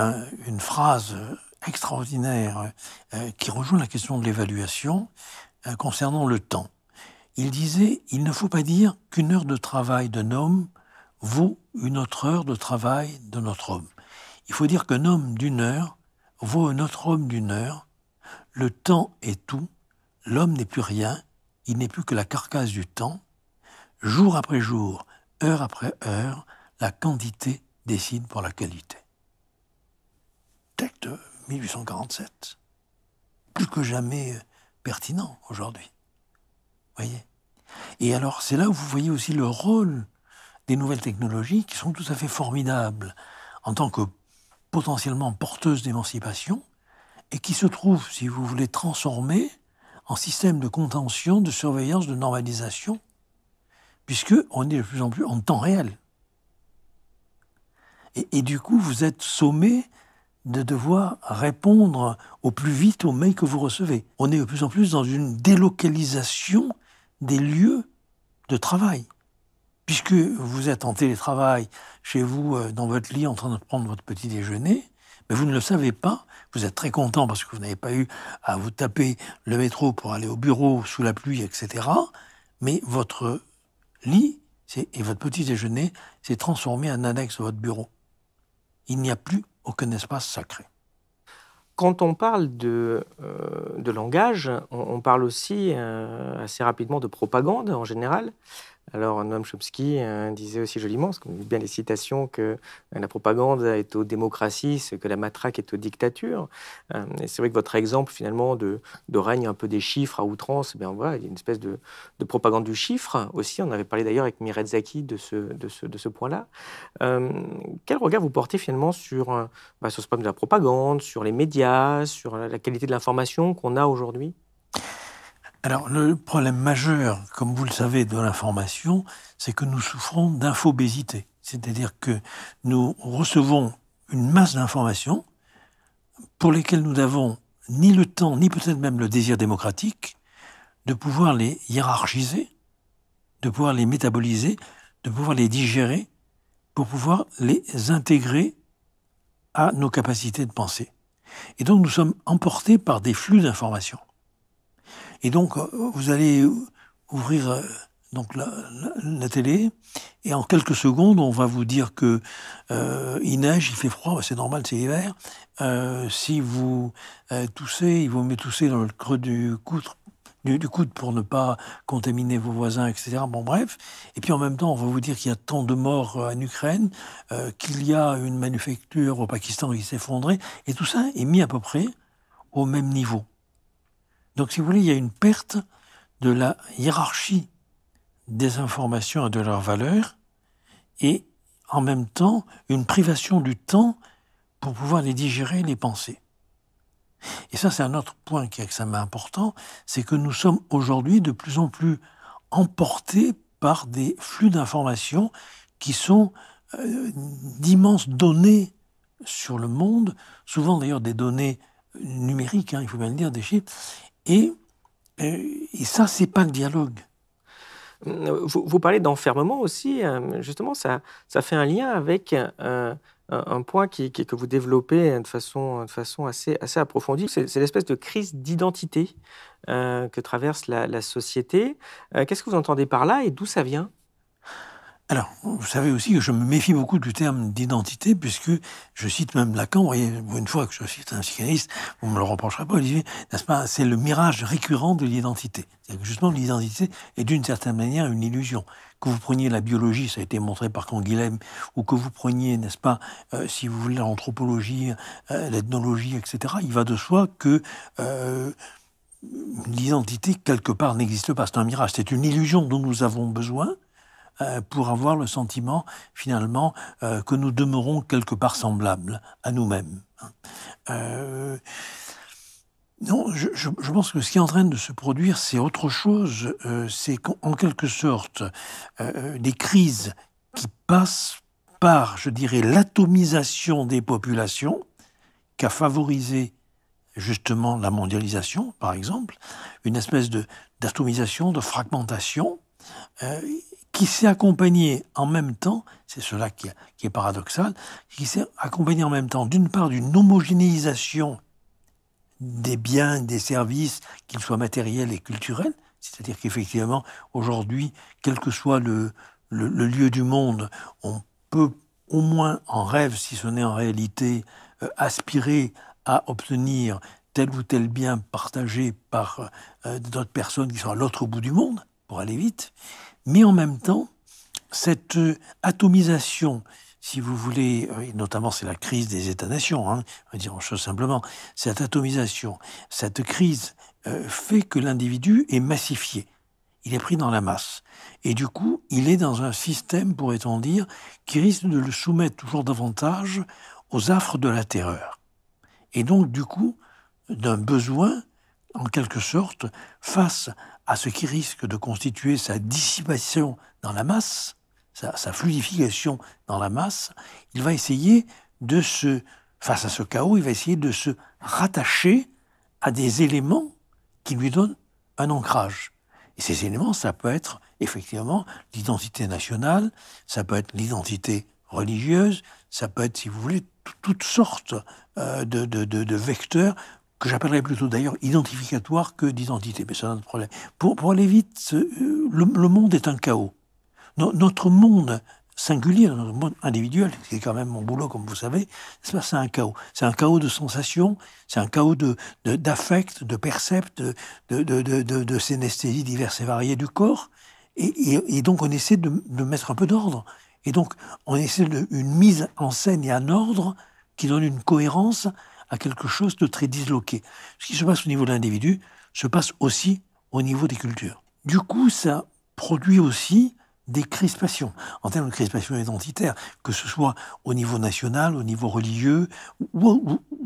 une phrase extraordinaire euh, qui rejoint la question de l'évaluation euh, concernant le temps. Il disait il ne faut pas dire qu'une heure de travail d'un homme vaut une autre heure de travail d'un autre homme. Il faut dire qu'un homme d'une heure vaut un autre homme d'une heure. Le temps est tout, l'homme n'est plus rien, il n'est plus que la carcasse du temps. Jour après jour, heure après heure, la quantité décide pour la qualité. Texte 1847, plus que jamais euh, pertinent aujourd'hui. Voyez Et alors, c'est là où vous voyez aussi le rôle des nouvelles technologies qui sont tout à fait formidables en tant que potentiellement porteuses d'émancipation et qui se trouvent, si vous voulez, transformer système de contention, de surveillance, de normalisation, puisqu'on est de plus en plus en temps réel. Et, et du coup, vous êtes sommé de devoir répondre au plus vite aux mails que vous recevez. On est de plus en plus dans une délocalisation des lieux de travail. Puisque vous êtes en télétravail chez vous, euh, dans votre lit, en train de prendre votre petit déjeuner, mais vous ne le savez pas, vous êtes très content parce que vous n'avez pas eu à vous taper le métro pour aller au bureau sous la pluie, etc. Mais votre lit et votre petit déjeuner s'est transformé en annexe de votre bureau. Il n'y a plus aucun espace sacré. Quand on parle de, euh, de langage, on, parle aussi euh, assez rapidement de propagande en général. Alors Noam Chomsky hein, disait aussi joliment, parce qu'on dit bien les citations, que euh, la propagande est aux démocraties, ce que la matraque est aux dictatures. Euh, et c'est vrai que votre exemple finalement de, règne un peu des chiffres à outrance, ben voilà, il y a une espèce de, propagande du chiffre aussi. On avait parlé d'ailleurs avec Mireille de ce, point-là. Euh, quel regard vous portez finalement ben, sur, ce problème de la propagande, sur les médias, sur la qualité de l'information qu'on a aujourd'hui alors, le problème majeur, comme vous le savez, de l'information, c'est que nous souffrons d'infobésité. C'est-à-dire que nous recevons une masse d'informations pour lesquelles nous n'avons ni le temps, ni peut-être même le désir démocratique de pouvoir les hiérarchiser, de pouvoir les métaboliser, de pouvoir les digérer, pour pouvoir les intégrer à nos capacités de pensée. Et donc nous sommes emportés par des flux d'informations. Et donc, euh, vous allez ouvrir euh, donc la, télé et en quelques secondes, on va vous dire que euh, il neige, il fait froid, bah, c'est normal, c'est l'hiver. si vous toussez, il vous met tousser dans le creux du coude, du, du coude pour ne pas contaminer vos voisins, etc. Bon, bref. Et puis en même temps, on va vous dire qu'il y a tant de morts en Ukraine, qu'il y a une manufacture au Pakistan qui s'est effondrée, et tout ça est mis à peu près au même niveau. Donc si vous voulez, il y a une perte de la hiérarchie des informations et de leur valeur, et en même temps une privation du temps pour pouvoir les digérer, les penser. Et ça, c'est un autre point qui est extrêmement important, c'est que nous sommes aujourd'hui de plus en plus emportés par des flux d'informations qui sont euh, d'immenses données sur le monde, souvent d'ailleurs des données numériques, hein, il faut bien le dire, des chiffres, et, euh, et ça, c'est pas le dialogue. Vous, parlez d'enfermement aussi. Euh, justement, ça, ça fait un lien avec euh, un point qui, que vous développez de façon, de façon assez, assez approfondie. C'est l'espèce de crise d'identité que traverse la, société. Qu'est-ce que vous entendez par là et d'où ça vient alors, vous savez aussi que je me méfie beaucoup du terme d'identité, puisque je cite même Lacan, vous voyez, une fois que je cite un psychanalyste, vous ne me le reprocherez pas, Olivier, n'est-ce pas C'est le mirage récurrent de l'identité. C'est-à-dire que justement, l'identité est d'une certaine manière une illusion. Que vous preniez la biologie, ça a été montré par Canguilhem, ou que vous preniez, n'est-ce pas, euh, si vous voulez, l'anthropologie, euh, l'ethnologie, etc., il va de soi que... Euh, l'identité quelque part n'existe pas, c'est un mirage, c'est une illusion dont nous avons besoin euh, pour avoir le sentiment finalement euh, que nous demeurons quelque part semblables à nous-mêmes. Euh, non, je, pense que ce qui est en train de se produire, c'est autre chose. c'est en quelque sorte des crises qui passent par, je dirais, l'atomisation des populations qu'a favorisé justement la mondialisation, par exemple, une espèce de d'atomisation, de fragmentation, qui s'est accompagné en même temps, c'est cela qui, est paradoxal, qui s'est accompagné en même temps d'une part d'une homogénéisation des biens, des services, qu'ils soient matériels et culturels, c'est-à-dire qu'effectivement, aujourd'hui, quel que soit le, lieu du monde, on peut au moins en rêve, si ce n'est en réalité, euh, aspirer à obtenir tel ou tel bien partagé par euh, d'autres personnes qui sont à l'autre bout du monde, pour aller vite. Mais en même temps, cette euh, atomisation, si vous voulez, euh, et notamment c'est la crise des États-nations, hein, on va dire en chose simplement, cette atomisation, cette crise euh, fait que l'individu est massifié. Il est pris dans la masse. Et du coup, il est dans un système, pourrait-on dire, qui risque de le soumettre toujours davantage aux affres de la terreur. Et donc, du coup, d'un besoin en quelque sorte, face à ce qui risque de constituer sa dissipation dans la masse, sa, fluidification dans la masse, il va essayer de se, face à ce chaos, il va essayer de se rattacher à des éléments qui lui donnent un ancrage. Et ces éléments, ça peut être effectivement l'identité nationale, ça peut être l'identité religieuse, ça peut être, si vous voulez, toutes sortes euh, de, de, de, de, vecteurs que j'appellerais plutôt d'ailleurs identificatoire que d'identité, mais c'est un autre problème. Pour, aller vite, euh, le, monde est un chaos. notre monde singulier, notre monde individuel, qui est quand même mon boulot, comme vous savez, c'est un chaos. C'est un chaos de sensations, c'est un chaos d'affects, de, de, de percept, de, synesthésie diverses et variées du corps. Et, donc on essaie de, mettre un peu d'ordre. Et donc on essaie une mise en scène et un ordre qui donne une cohérence à quelque chose de très disloqué. Ce qui se passe au niveau de l'individu se passe aussi au niveau des cultures. Du coup, ça produit aussi des crispations, en termes de crispations identitaires, que ce soit au niveau national, au niveau religieux, ou,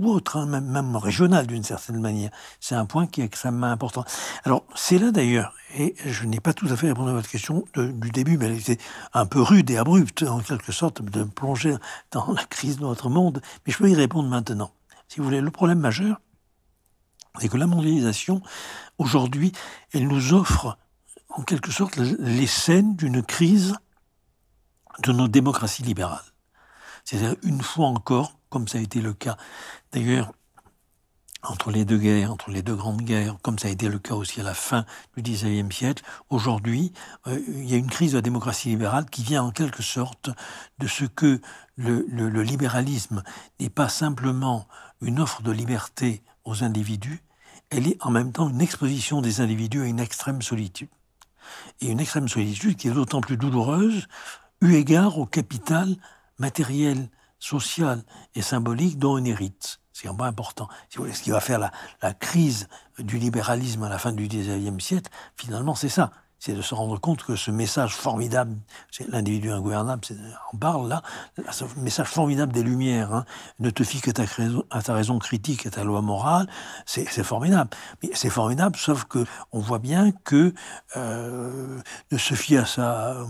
autre, hein, même, régional d'une certaine manière. C'est un point qui est extrêmement important. Alors, c'est là d'ailleurs, et je n'ai pas tout à fait répondu à votre question du début, mais elle était un peu rude et abrupte, en quelque sorte, de plonger dans la crise de notre monde, mais je peux y répondre maintenant. Si vous voulez, le problème majeur, c'est que la mondialisation, aujourd'hui, elle nous offre en quelque sorte les scènes d'une crise de nos démocraties libérales. C'est-à-dire, une fois encore, comme ça a été le cas d'ailleurs entre les deux guerres, entre les deux grandes guerres, comme ça a été le cas aussi à la fin du XIXe siècle, aujourd'hui, euh, il y a une crise de la démocratie libérale qui vient en quelque sorte de ce que le libéralisme n'est pas simplement une offre de liberté aux individus, elle est en même temps une exposition des individus à une extrême solitude. Et une extrême solitude qui est d'autant plus douloureuse eu égard au capital matériel, social et symbolique dont on hérite. C'est un point important. Si ce qui va faire la, la crise du libéralisme à la fin du XIXe siècle, finalement, c'est ça c'est de se rendre compte que ce message formidable, l'individu ingouvernable en parle là, ce message formidable des Lumières, hein. ne te fie que ta raison, à ta raison critique, à ta loi morale, c'est formidable. Mais c'est formidable, sauf que on voit bien que euh, ne de se fie à sa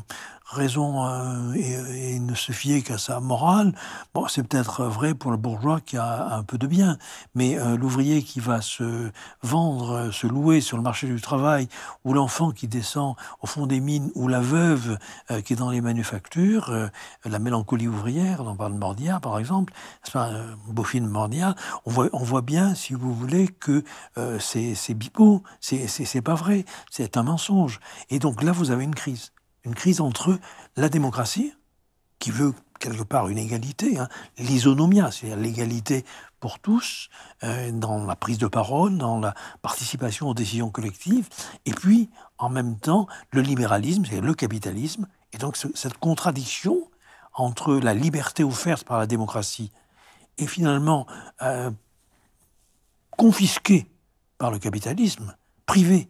raison euh, et, et, ne se fier qu'à sa morale, bon, c'est peut-être vrai pour le bourgeois qui a un peu de bien, mais euh, l'ouvrier qui va se vendre, euh, se louer sur le marché du travail, ou l'enfant qui descend au fond des mines, ou la veuve qui est dans les manufactures, la mélancolie ouvrière, on parle de Mordia par exemple, c'est pas, beau film Mordia, on voit, on voit bien, si vous voulez, que c'est bipo, c'est pas vrai, c'est un mensonge. Et donc là, vous avez une crise une crise entre la démocratie, qui veut quelque part une égalité, hein. l'isonomia, c'est-à-dire l'égalité pour tous euh, dans la prise de parole, dans la participation aux décisions collectives, et puis en même temps le libéralisme, cest le capitalisme, et donc cette contradiction entre la liberté offerte par la démocratie et finalement euh, confisquée par le capitalisme, privée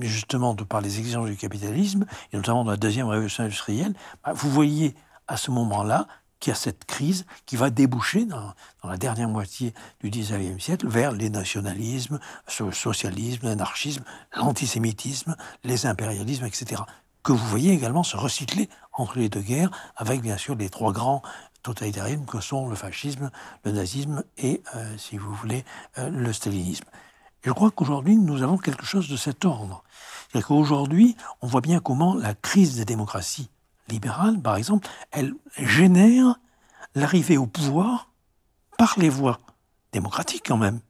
justement de par les exigences du capitalisme, et notamment dans la deuxième révolution industrielle, bah, vous voyez à ce moment-là qu'il y a cette crise qui va déboucher dans, la dernière moitié du 19e siècle vers les nationalismes, le socialisme, l'anarchisme, l'antisémitisme, les impérialismes, etc. Que vous voyez également se recycler entre les deux guerres, avec bien sûr les trois grands totalitarismes que sont le fascisme, le nazisme et, euh, si vous voulez, euh, le stalinisme. Je crois qu'aujourd'hui, nous avons quelque chose de cet ordre. cest qu'aujourd'hui, on voit bien comment la crise des démocraties libérales, par exemple, elle génère l'arrivée au pouvoir par les voies démocratiques quand même,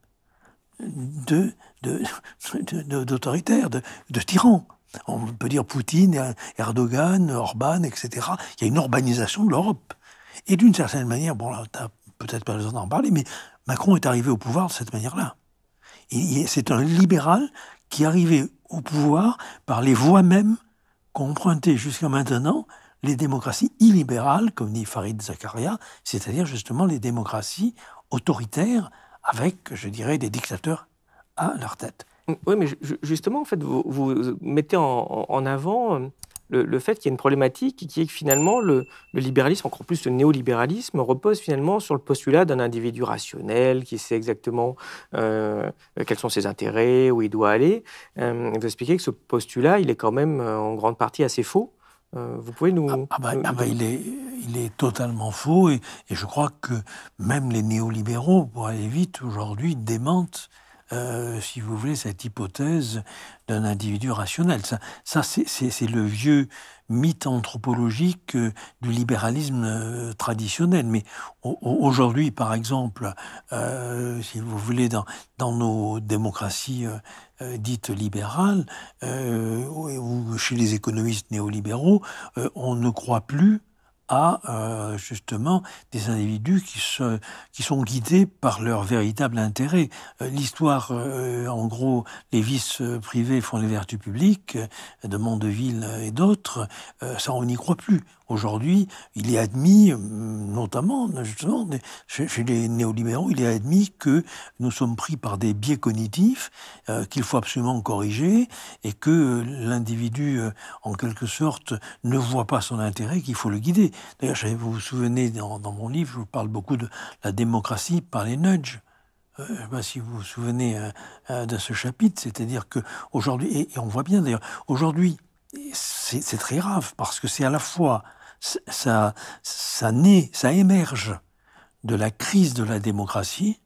de, d'autoritaires, de, de, tyrans. On peut dire Poutine, Erdogan, Orban, etc. Il y a une urbanisation de l'Europe. Et d'une certaine manière, bon là, peut-être pas besoin d'en parler, mais Macron est arrivé au pouvoir de cette manière-là. C'est un libéral qui arrivait au pouvoir par les voies mêmes qu'ont empruntées jusqu'à maintenant les démocraties illibérales, comme dit Farid Zakaria, c'est-à-dire justement les démocraties autoritaires avec, je dirais, des dictateurs à leur tête. Oui, mais justement, en fait, vous, mettez en avant euh, le, fait qu'il y ait une problématique qui est que finalement le, libéralisme, encore plus le néolibéralisme, repose finalement sur le postulat d'un individu rationnel qui sait exactement euh, quels sont ses intérêts, où il doit aller. Euh, vous expliquez que ce postulat, il est quand même euh, en grande partie assez faux. vous pouvez nous. Ah, ah, bah, ah bah, il, est, totalement faux et, et, je crois que même les néolibéraux, pour aller vite, aujourd'hui démentent euh, si vous voulez, cette hypothèse d'un individu rationnel. Ça, ça c'est le vieux mythe anthropologique euh, du libéralisme euh, traditionnel. Mais aujourd'hui, par exemple, si vous voulez, dans, dans nos démocraties dites libérales, ou chez les économistes néolibéraux, on ne croit plus à euh, justement des individus qui, sont guidés par leur véritable intérêt. Euh, l'histoire, euh, en gros, les vices privés font les vertus publiques, de Mondeville et d'autres, ça on n'y croit plus. Aujourd'hui, il est admis, euh, notamment justement chez, les néolibéraux, il est admis que nous sommes pris par des biais cognitifs euh, qu'il faut absolument corriger et que euh, l'individu, en quelque sorte, ne voit pas son intérêt, qu'il faut le guider. D'ailleurs, vous vous souvenez, dans, mon livre, je parle beaucoup de la démocratie par les nudges. je ne sais pas si vous vous souvenez de ce chapitre, c'est-à-dire qu'aujourd'hui, et on voit bien d'ailleurs, aujourd'hui, c'est très grave parce que c'est à la fois ça, ça naît, ça émerge de la crise de la démocratie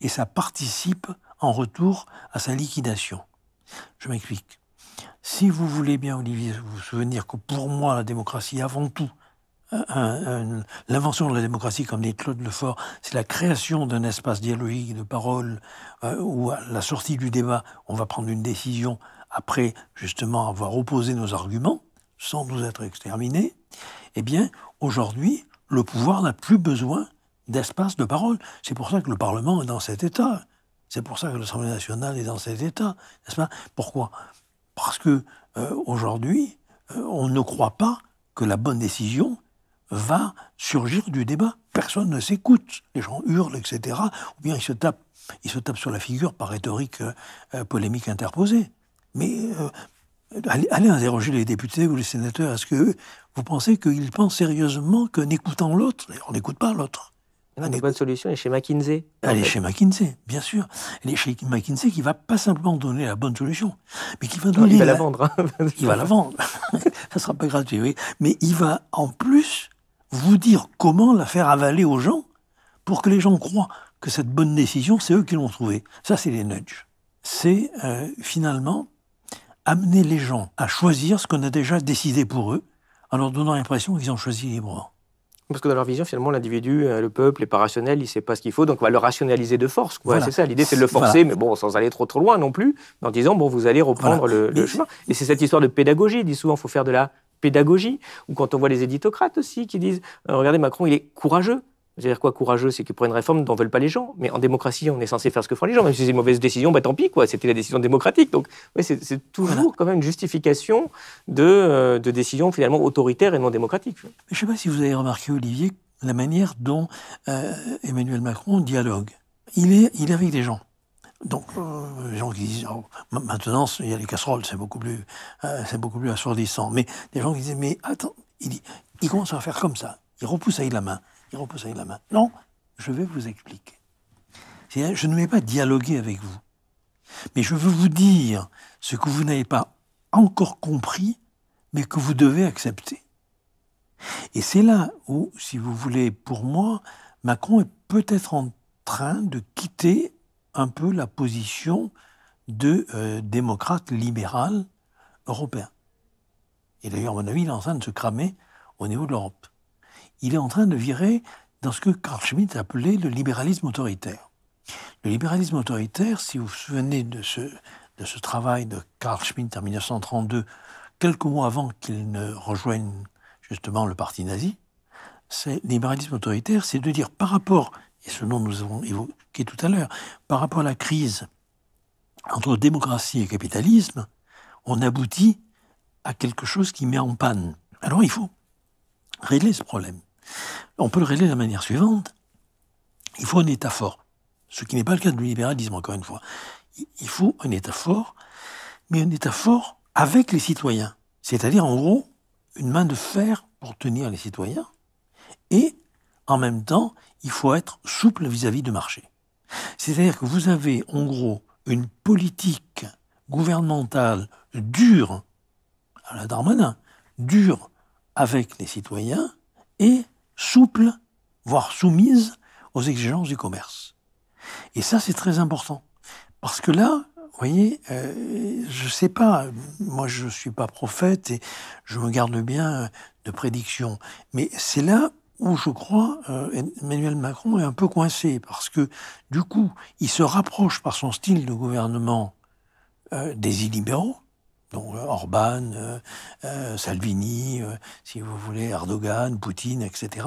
et ça participe en retour à sa liquidation. Je m'explique. Si vous voulez bien, Olivier, vous souvenir que pour moi, la démocratie, avant tout, l'invention de la démocratie, comme dit Claude Lefort, c'est la création d'un espace dialogique de parole euh, où, à la sortie du débat, on va prendre une décision après justement avoir opposé nos arguments, sans nous être exterminés, eh bien, aujourd'hui, le pouvoir n'a plus besoin d'espace de parole. C'est pour ça que le Parlement est dans cet état. C'est pour ça que l'Assemblée nationale est dans cet état, n'est-ce pas Pourquoi Parce que euh, aujourd'hui, euh, on ne croit pas que la bonne décision va surgir du débat. Personne ne s'écoute. Les gens hurlent, etc. Ou bien ils se tapent, ils se tapent sur la figure par rhétorique euh, polémique interposée. Mais euh, allez interroger les députés ou les sénateurs. Est-ce que vous pensez qu'ils pensent sérieusement qu'en écoutant l'autre, on n'écoute pas l'autre eh ben, une bonne solution est chez McKinsey. Elle est chez McKinsey, bien sûr. Elle est chez McKinsey qui va pas simplement donner la bonne solution, mais qui va donner. Hein. Il va la, vendre. il va la vendre. Ça sera pas gratuit, oui. Mais il va en plus vous dire comment la faire avaler aux gens pour que les gens croient que cette bonne décision, c'est eux qui l'ont trouvée. Ça, c'est les nudges. C'est euh, finalement amener les gens à choisir ce qu'on a déjà décidé pour eux, en leur donnant l'impression qu'ils ont choisi librement. Parce que dans leur vision, finalement, l'individu, euh, le peuple, n'est pas rationnel, il ne sait pas ce qu'il faut, donc on va le rationaliser de force. C'est ça, l'idée, c'est de le forcer, mais bon, sans aller trop trop loin non plus, en disant, bon, vous allez reprendre le, chemin. Et c'est cette histoire de pédagogie, il dit souvent, il faut faire de la pédagogie, ou quand on voit les éditocrates aussi qui disent, euh, regardez, Macron, il est courageux, c'est-à-dire quoi, courageux, c'est que pour une réforme, n'en veulent pas les gens. Mais en démocratie, on est censé faire ce que font les gens. Même si c'est une mauvaise décision, bah, tant pis, quoi. C'était la décision démocratique. Donc, c'est toujours quand même une justification euh, de, décisions finalement autoritaires et non démocratiques. Je ne sais pas si vous avez remarqué, Olivier, la manière dont euh, Emmanuel Macron dialogue. Il est, il avec des gens. Donc, les euh, gens qui disent, oh, maintenant, il y a les casseroles, c'est beaucoup plus, c'est beaucoup plus assourdissant. Mais des gens qui disent, mais attends, il, commence à faire comme ça. Il repousse avec la main. Il la main. Non, je vais vous expliquer. Je ne vais pas dialoguer avec vous, mais je veux vous dire ce que vous n'avez pas encore compris, mais que vous devez accepter. Et c'est là où, si vous voulez, pour moi, Macron est peut-être en train de quitter un peu la position de euh, démocrate libéral européen. Et d'ailleurs, à mon avis, il est en train de se cramer au niveau de l'Europe il est en train de virer dans ce que Carl Schmitt appelait le libéralisme autoritaire. Le libéralisme autoritaire, si vous vous souvenez de ce, de ce travail de Carl Schmitt en 1932, quelques mois avant qu'il ne rejoigne justement le parti nazi, c'est libéralisme autoritaire, c'est de dire par rapport, et ce nom nous avons évoqué tout à l'heure, par rapport à la crise entre démocratie et capitalisme, on aboutit à quelque chose qui met en panne. Alors il faut régler ce problème. On peut le régler de la manière suivante. Il faut un État fort, ce qui n'est pas le cas du libéralisme, encore une fois. Il faut un État fort, mais un État fort avec les citoyens. C'est-à-dire, en gros, une main de fer pour tenir les citoyens, et en même temps, il faut être souple vis-à-vis de du marché. C'est-à-dire que vous avez, en gros, une politique gouvernementale dure, à la Darmanin, dure avec les citoyens, et souple, voire soumise aux exigences du commerce. Et ça, c'est très important. Parce que là, vous voyez, euh, je ne sais pas, moi je ne suis pas prophète et je me garde bien euh, de prédictions, mais c'est là où je crois euh, Emmanuel Macron est un peu coincé, parce que du coup, il se rapproche par son style de gouvernement des illibéraux, donc euh, Orban, euh, euh, Salvini, si vous voulez, Erdogan, Poutine, etc.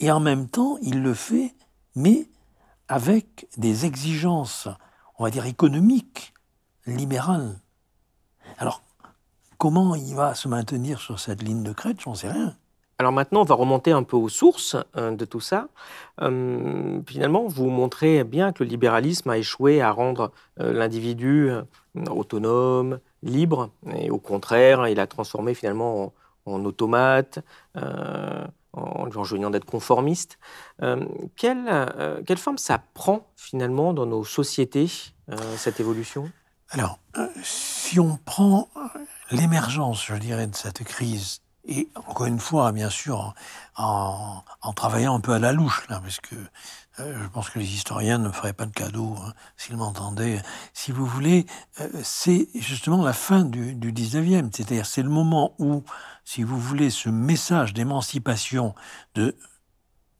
Et en même temps, il le fait, mais avec des exigences, on va dire, économiques, libérales. Alors, comment il va se maintenir sur cette ligne de crête, j'en sais rien. Alors maintenant, on va remonter un peu aux sources de tout ça. finalement, vous montrez bien que le libéralisme a échoué à rendre l'individu autonome, libre, et au contraire, il a transformé finalement en, automate, euh, en lui enjoignant d'être conformiste. Euh, quelle, euh, quelle, forme ça prend finalement dans nos sociétés, cette évolution Alors, si on prend l'émergence, je dirais, de cette crise et encore une fois, bien sûr, en, travaillant un peu à la louche, parce que euh, je pense que les historiens ne me feraient pas de cadeau hein, s'ils m'entendaient. Si vous voulez, euh, c'est justement la fin du, du 19e, c'est-à-dire c'est le moment où, si vous voulez, ce message d'émancipation, de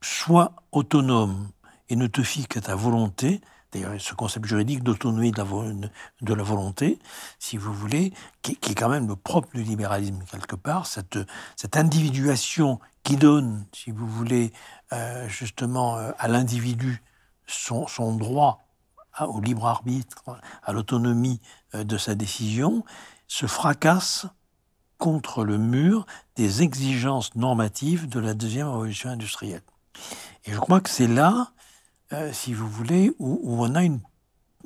sois autonome et ne te fie qu'à ta volonté, d'ailleurs ce concept juridique d'autonomie de, de, la volonté, si vous voulez, qui, qui, est quand même le propre du libéralisme quelque part, cette, cette individuation qui donne, si vous voulez, euh, justement euh, à l'individu son, droit au libre arbitre, à l'autonomie euh, de sa décision, se fracasse contre le mur des exigences normatives de la deuxième révolution industrielle. Et je crois que c'est là, si vous voulez, où, on a une,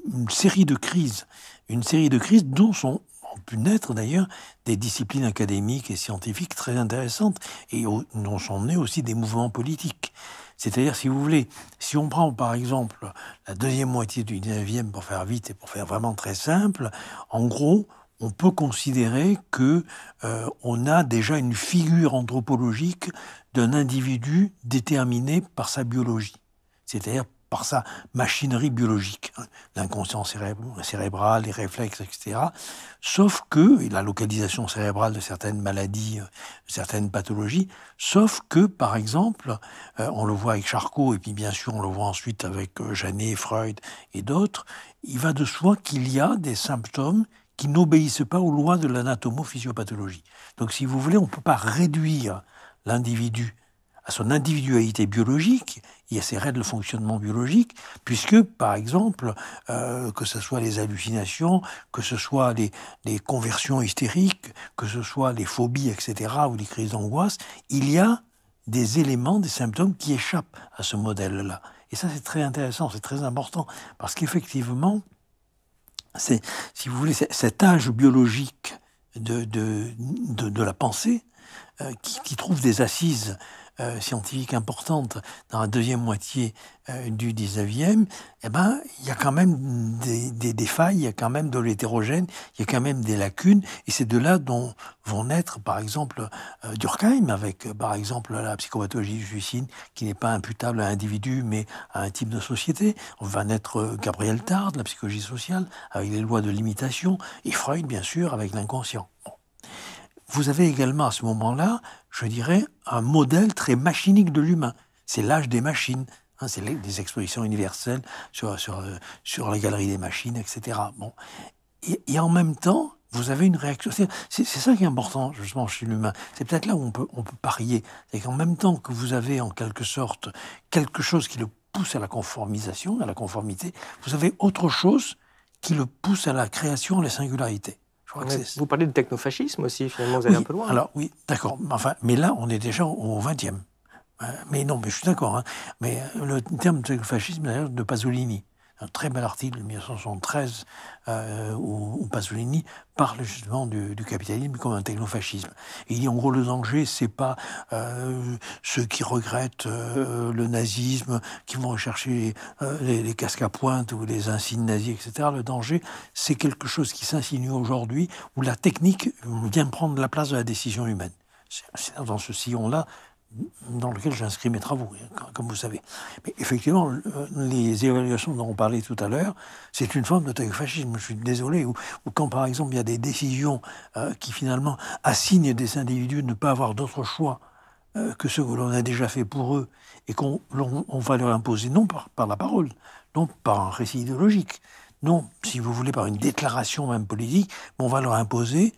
une, série de crises, une série de crises dont sont ont pu naître d'ailleurs des disciplines académiques et scientifiques très intéressantes et dont sont nés aussi des mouvements politiques. C'est-à-dire, si vous voulez, si on prend par exemple la deuxième moitié du 19e, pour faire vite et pour faire vraiment très simple, en gros, on peut considérer que euh, on a déjà une figure anthropologique d'un individu déterminé par sa biologie, c'est-à-dire par sa machinerie biologique, hein, l'inconscient cérébral, les réflexes, etc. Sauf que, et la localisation cérébrale de certaines maladies, euh, certaines pathologies, sauf que, par exemple, euh, on le voit avec Charcot, et puis bien sûr on le voit ensuite avec euh, Janet, Freud et d'autres, il va de soi qu'il y a des symptômes qui n'obéissent pas aux lois de l'anatomophysiopathologie. Donc si vous voulez, on ne peut pas réduire l'individu son individualité biologique il y a ses règles de fonctionnement biologique, puisque, par exemple, euh, que ce soit les hallucinations, que ce soit les, conversions hystériques, que ce soit les phobies, etc., ou les crises d'angoisse, il y a des éléments, des symptômes qui échappent à ce modèle-là. Et ça, c'est très intéressant, c'est très important, parce qu'effectivement, c'est, si vous voulez, cet âge biologique de, de, de, la pensée, euh, qui, qui, trouve des assises euh, scientifique importante dans la deuxième moitié euh, du 19e, eh ben, il y a quand même des, des, failles, il y a quand même de l'hétérogène, il y a quand même des lacunes, et c'est de là dont vont naître, par exemple, euh, Durkheim, avec, par exemple, la psychopathologie du suicide, qui n'est pas imputable à un individu, mais à un type de société. On va naître Gabriel Tard, la psychologie sociale, avec les lois de limitation, et Freud, bien sûr, avec l'inconscient vous avez également à ce moment-là, je dirais, un modèle très machinique de l'humain. C'est l'âge des machines. Hein, c'est des expositions universelles sur, sur, euh, sur, la galerie des machines, etc. Bon. Et, en même temps, vous avez une réaction. C'est ça qui est important, justement, chez l'humain. C'est peut-être là où on peut, on peut parier. C'est qu'en même temps que vous avez, en quelque sorte, quelque chose qui le pousse à la conformisation, à la conformité, vous avez autre chose qui le pousse à la création, à la singularité. Vous parlez de technofascisme aussi, finalement, vous allez un peu loin. Alors oui, d'accord. Enfin, mais là, on est déjà au 20e. Euh, mais non, mais je suis d'accord. Hein. Mais euh, le terme technofascisme, d'ailleurs, de Pasolini, un très bel article de 1973 euh, où, Pasolini parle justement du, capitalisme comme un technofascisme. Et il dit en gros le danger, c'est pas euh, ceux qui regrettent euh, le nazisme, qui vont rechercher les, les, casques à pointe ou les insignes nazis, etc. Le danger, c'est quelque chose qui s'insinue aujourd'hui où la technique vient prendre la place de la décision humaine. C'est dans ce sillon-là dans lequel j'inscris mes travaux, hein, comme vous savez. Mais effectivement, les évaluations dont on parlait tout à l'heure, c'est une forme de fascisme, je suis désolé, ou, quand par exemple il y a des décisions euh, qui finalement assignent des individus de ne pas avoir d'autre choix euh, que ce que l'on a déjà fait pour eux, et qu'on va leur imposer non par, par la parole, non par un récit idéologique, non, si vous voulez, par une déclaration même politique, mais on va leur imposer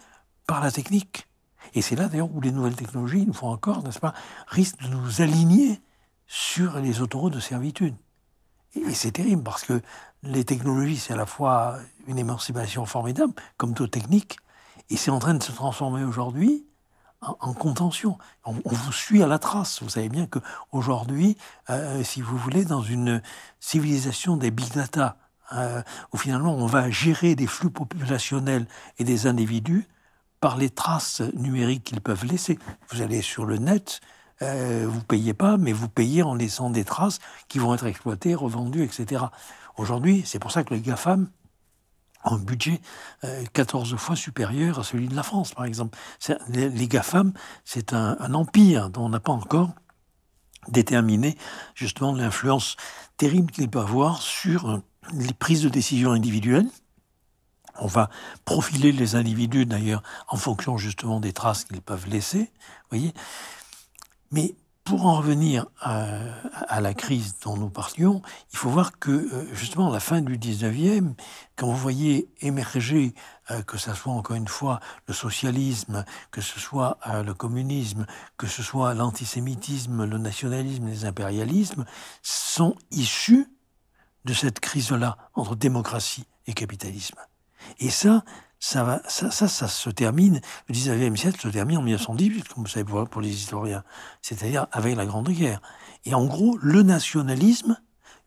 par la technique et c'est là d'ailleurs où les nouvelles technologies, une fois encore, n'est-ce pas, risquent de nous aligner sur les autoroutes de servitude. Et c'est terrible parce que les technologies, c'est à la fois une émancipation formidable, comme toute technique, et c'est en train de se transformer aujourd'hui en, contention. On, vous suit à la trace. Vous savez bien qu'aujourd'hui, aujourd'hui, euh, si vous voulez, dans une civilisation des big data, euh, où finalement on va gérer des flux populationnels et des individus par les traces numériques qu'ils peuvent laisser. Vous allez sur le net, euh, vous payez pas, mais vous payez en laissant des traces qui vont être exploitées, revendues, etc. Aujourd'hui, c'est pour ça que les GAFAM ont un budget 14 euh, fois supérieur à celui de la France, par exemple. Les, GAFAM, c'est un, empire dont on n'a pas encore déterminé justement l'influence terrible qu'il peuvent avoir sur euh, les prises de décision individuelles on va profiler les individus d'ailleurs en fonction justement des traces qu'ils peuvent laisser, voyez. Mais pour en revenir à, la crise dont nous parlions, il faut voir que euh, justement à la fin du 19e, quand vous voyez émerger, euh, que ce soit encore une fois le socialisme, que ce soit euh, le communisme, que ce soit l'antisémitisme, le nationalisme, les impérialismes, sont issus de cette crise-là entre démocratie et capitalisme. Et ça, ça, va, ça, ça, se termine, le 19e siècle se termine en 1918, comme vous savez pour, les historiens, c'est-à-dire avec la Grande Guerre. Et en gros, le nationalisme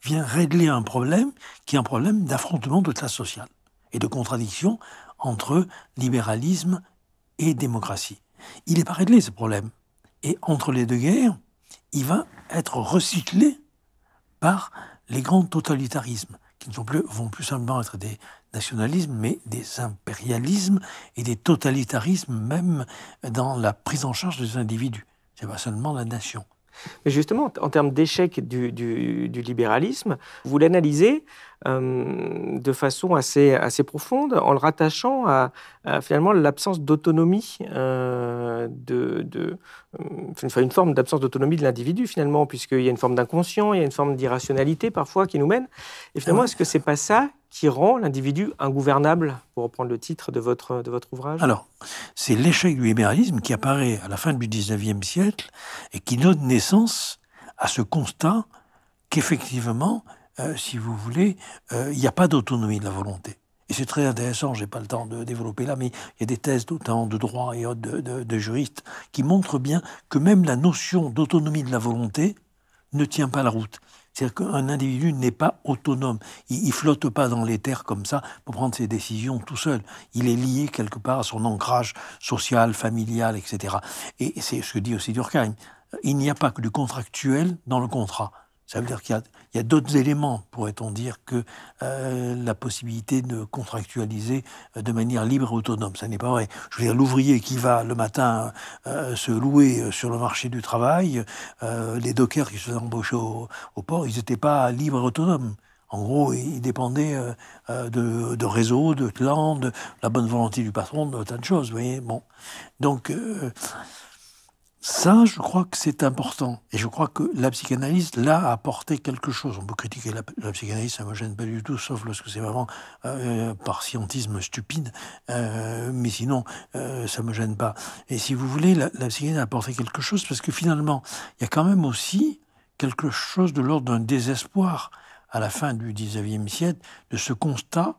vient régler un problème qui est un problème d'affrontement de classe sociale et de contradiction entre libéralisme et démocratie. Il n'est pas réglé ce problème. Et entre les deux guerres, il va être recyclé par les grands totalitarismes, qui ne vont plus simplement être des, nationalisme mais des impérialismes et des totalitarismes même dans la prise en charge des individus. Ce n'est pas seulement la nation. Mais justement, en termes d'échec du libéralisme, vous l'analysez euh, de façon assez, assez profonde en le rattachant à, finalement l'absence d'autonomie, euh, de, euh, une forme d'absence d'autonomie de l'individu finalement, puisqu'il y a une forme d'inconscient, il y a une forme d'irrationalité parfois qui nous mène. Et finalement, est-ce que c'est pas ça qui rend l'individu ingouvernable, pour reprendre le titre de votre, de votre ouvrage Alors, c'est l'échec du libéralisme qui apparaît à la fin du 19e siècle et qui donne naissance à ce constat qu'effectivement, euh, si vous voulez, euh, il n'y a pas d'autonomie de la volonté. Et c'est très intéressant, je n'ai pas le temps de développer là, mais il y a des thèses d'autant de droit et de, de, de juristes qui montrent bien que même la notion d'autonomie de la volonté ne tient pas la route. C'est-à-dire qu'un individu n'est pas autonome. Il, ne flotte pas dans les terres comme ça pour prendre ses décisions tout seul. Il est lié quelque part à son ancrage social, familial, etc. Et c'est ce que dit aussi Durkheim. Il n'y a pas que du contractuel dans le contrat. Ça veut dire qu'il y a, d'autres éléments, pourrait-on dire, que euh, la possibilité de contractualiser euh, de manière libre et autonome. Ça n'est pas vrai. Je veux dire, l'ouvrier qui va le matin euh, se louer sur le marché du travail, les dockers qui se sont embauchés au, port, ils n'étaient pas libres et autonomes. En gros, ils dépendaient de, réseaux, de clans, de la bonne volonté du patron, de tas de choses. Vous voyez bon. Donc. Ça, je crois que c'est important. Et je crois que la psychanalyse, là, a apporté quelque chose. On peut critiquer la, psychanalyse, ça ne me gêne pas du tout, sauf lorsque c'est vraiment euh, par scientisme stupide. Euh, mais sinon, euh, ça ne me gêne pas. Et si vous voulez, la, psychanalyse a apporté quelque chose, parce que finalement, il y a quand même aussi quelque chose de l'ordre d'un désespoir à la fin du 19e siècle de ce constat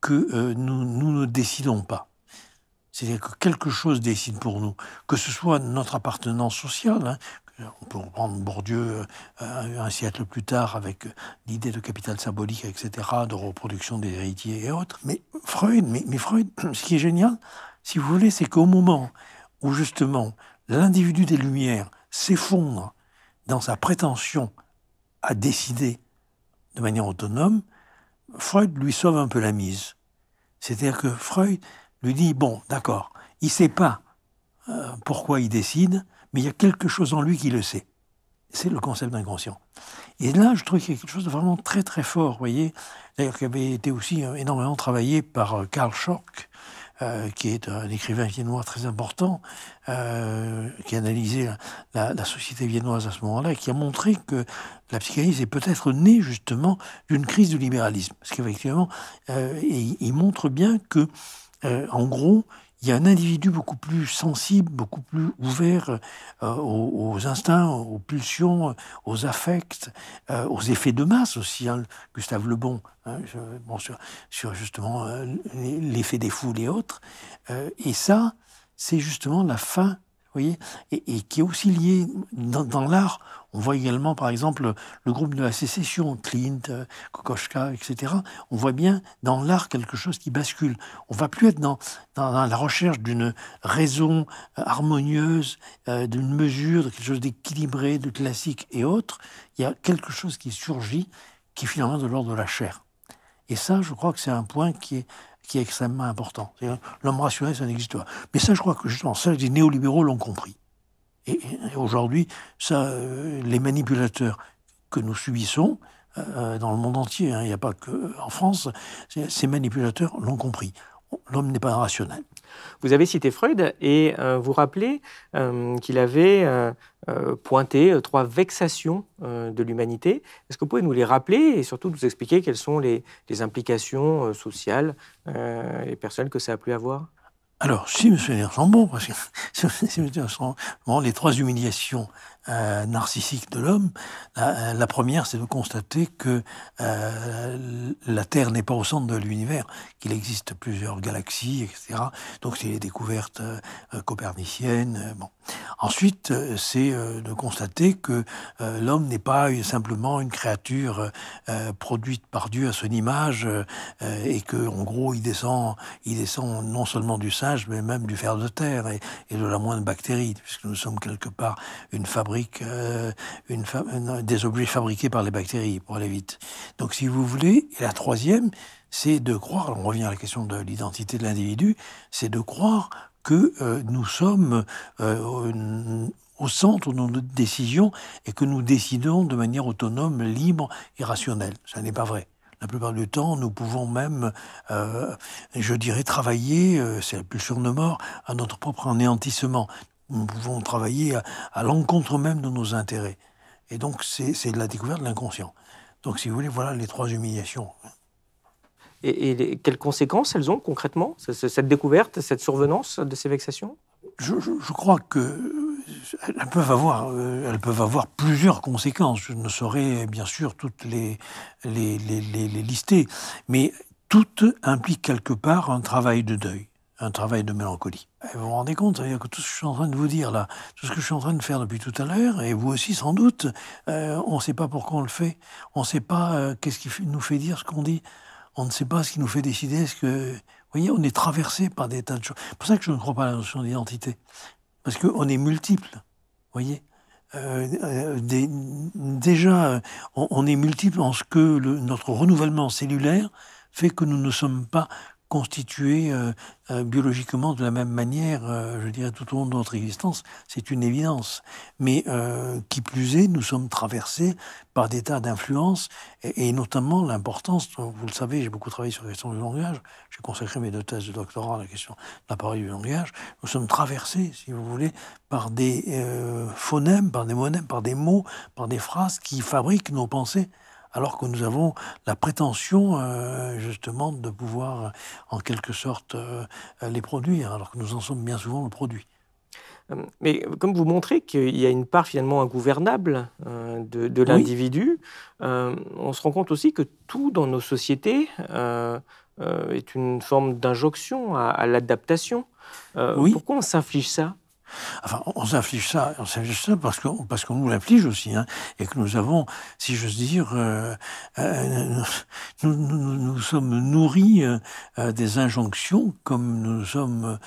que nous, nous ne décidons pas. C'est-à-dire que quelque chose décide pour nous, que ce soit notre appartenance sociale, hein, on peut reprendre Bourdieu euh, un siècle plus tard avec l'idée de capital symbolique, etc., de reproduction des héritiers et autres. Mais Freud, mais Freud, ce qui est génial, si vous voulez, c'est qu'au moment où justement l'individu des Lumières s'effondre dans sa prétention à décider de manière autonome, Freud lui sauve un peu la mise. C'est-à-dire que Freud, lui dit, bon, d'accord, il sait pas euh, pourquoi il décide, mais il y a quelque chose en lui qui le sait. C'est le concept d'inconscient. Et là, je trouve quelque chose de vraiment très très fort, vous voyez, d'ailleurs qui avait été aussi euh, énormément travaillé par euh, Karl Schock, qui est un écrivain viennois très important, qui a analysé la, société viennoise à ce moment-là, qui a montré que la psychanalyse est peut-être née justement d'une crise du libéralisme. Parce qu'effectivement, il montre bien que euh, en gros, il y a un individu beaucoup plus sensible, beaucoup plus ouvert euh, aux, instincts, aux pulsions, euh, aux affects, aux effets de masse aussi. Hein, Gustave Le hein, Bon, sur, sur, justement l'effet des foules et autres. et ça, c'est justement la fin et, qui est aussi lié dans, l'art. On voit également, par exemple, le groupe de la sécession, Clint, euh, Kokoschka, etc. On voit bien dans l'art quelque chose qui bascule. On va plus être dans, dans, la recherche d'une raison euh, harmonieuse, euh, d'une mesure, de quelque chose d'équilibré, de classique et autres. Il y a quelque chose qui surgit, qui est finalement de l'ordre de la chair. Et ça, je crois que c'est un point qui est qui est extrêmement important. L'homme rationnel, ça n'existe pas. Mais ça, je crois que justement, les néolibéraux l'ont compris. Et, aujourd'hui, ça, euh, les manipulateurs que nous subissons euh, dans le monde entier, hein, il n'y a pas que en France, ces manipulateurs l'ont compris. L'homme n'est pas rationnel. Vous avez cité Freud et euh, vous rappelez euh, qu'il avait euh, pointé trois vexations de l'humanité. Est-ce que vous pouvez nous les rappeler et surtout nous expliquer quelles sont les, implications sociales et personnelles que ça a pu avoir alors, si M. Nersambon, parce que les trois humiliations euh, narcissique de l'homme. Euh, la, première, c'est de constater que euh, la Terre n'est pas au centre de l'univers, qu'il existe plusieurs galaxies, etc. Donc c'est les découvertes coperniciennes. Bon. Ensuite, c'est de constater que l'homme n'est pas simplement une créature produite par Dieu à son image et que, en gros, il descend, il descend non seulement du singe, mais même du fer de terre et, et de la moindre bactérie, puisque nous sommes quelque part une fabrique euh, une, des objets fabriqués par les bactéries, pour aller vite. Donc si vous voulez, la troisième, c'est de croire, on revient à la question de l'identité de l'individu, c'est de croire que euh, nous sommes euh, au centre de notre décision et que nous décidons de manière autonome, libre et rationnelle. Ça n'est pas vrai. La plupart du temps, nous pouvons même, je dirais, travailler, c'est la pulsion de mort, à notre propre anéantissement nous pouvons travailler à, l'encontre même de nos intérêts. Et donc, c'est de la découverte de l'inconscient. Donc, si vous voulez, voilà les trois humiliations. Et, quelles conséquences elles ont concrètement, cette découverte, cette survenance de ces vexations je, crois qu'elles peuvent, avoir, euh, elles peuvent avoir plusieurs conséquences. Je ne saurais bien sûr toutes les, les, les, les lister, mais toutes impliquent quelque part un travail de deuil un travail de mélancolie. vous vous rendez compte, que tout ce que je suis en train de vous dire là, tout ce que je suis en train de faire depuis tout à l'heure, et vous aussi sans doute, euh, on ne sait pas pourquoi on le fait, on ne sait pas euh, qu'est-ce qui nous fait dire ce qu'on dit, on ne sait pas ce qui nous fait décider, ce que... Vous voyez, on est traversé par des tas de choses. C'est pour ça que je ne crois pas à la notion d'identité, parce qu'on est multiple, vous voyez euh, déjà, on, est multiple en ce que le, notre renouvellement cellulaire fait que nous ne sommes pas constitués euh, euh, biologiquement de la même manière, euh, je dirais, tout au long de notre existence. C'est une évidence. Mais qui plus est, nous sommes traversés par des tas d'influences, et, notamment l'importance, vous le savez, j'ai beaucoup travaillé sur la question du langage, j'ai consacré mes deux thèses de doctorat à la question de l'appareil du langage, nous sommes traversés, si vous voulez, par des phonèmes, par des monèmes, par des mots, par des phrases qui fabriquent nos pensées alors que nous avons la prétention euh, justement de pouvoir en quelque sorte euh, les produire, alors que nous en sommes bien souvent le produit. Euh, mais comme vous montrez qu'il y a une part finalement ingouvernable de, l'individu, on se rend compte aussi que tout dans nos sociétés est une forme d'injonction à, l'adaptation. Oui. Pourquoi on s'inflige ça Enfin, on s'inflige ça, on parce qu'on nous l'inflige aussi, hein, et que nous avons, si j'ose dire, euh, euh, nous, nous, sommes nourris euh, des injonctions comme nous sommes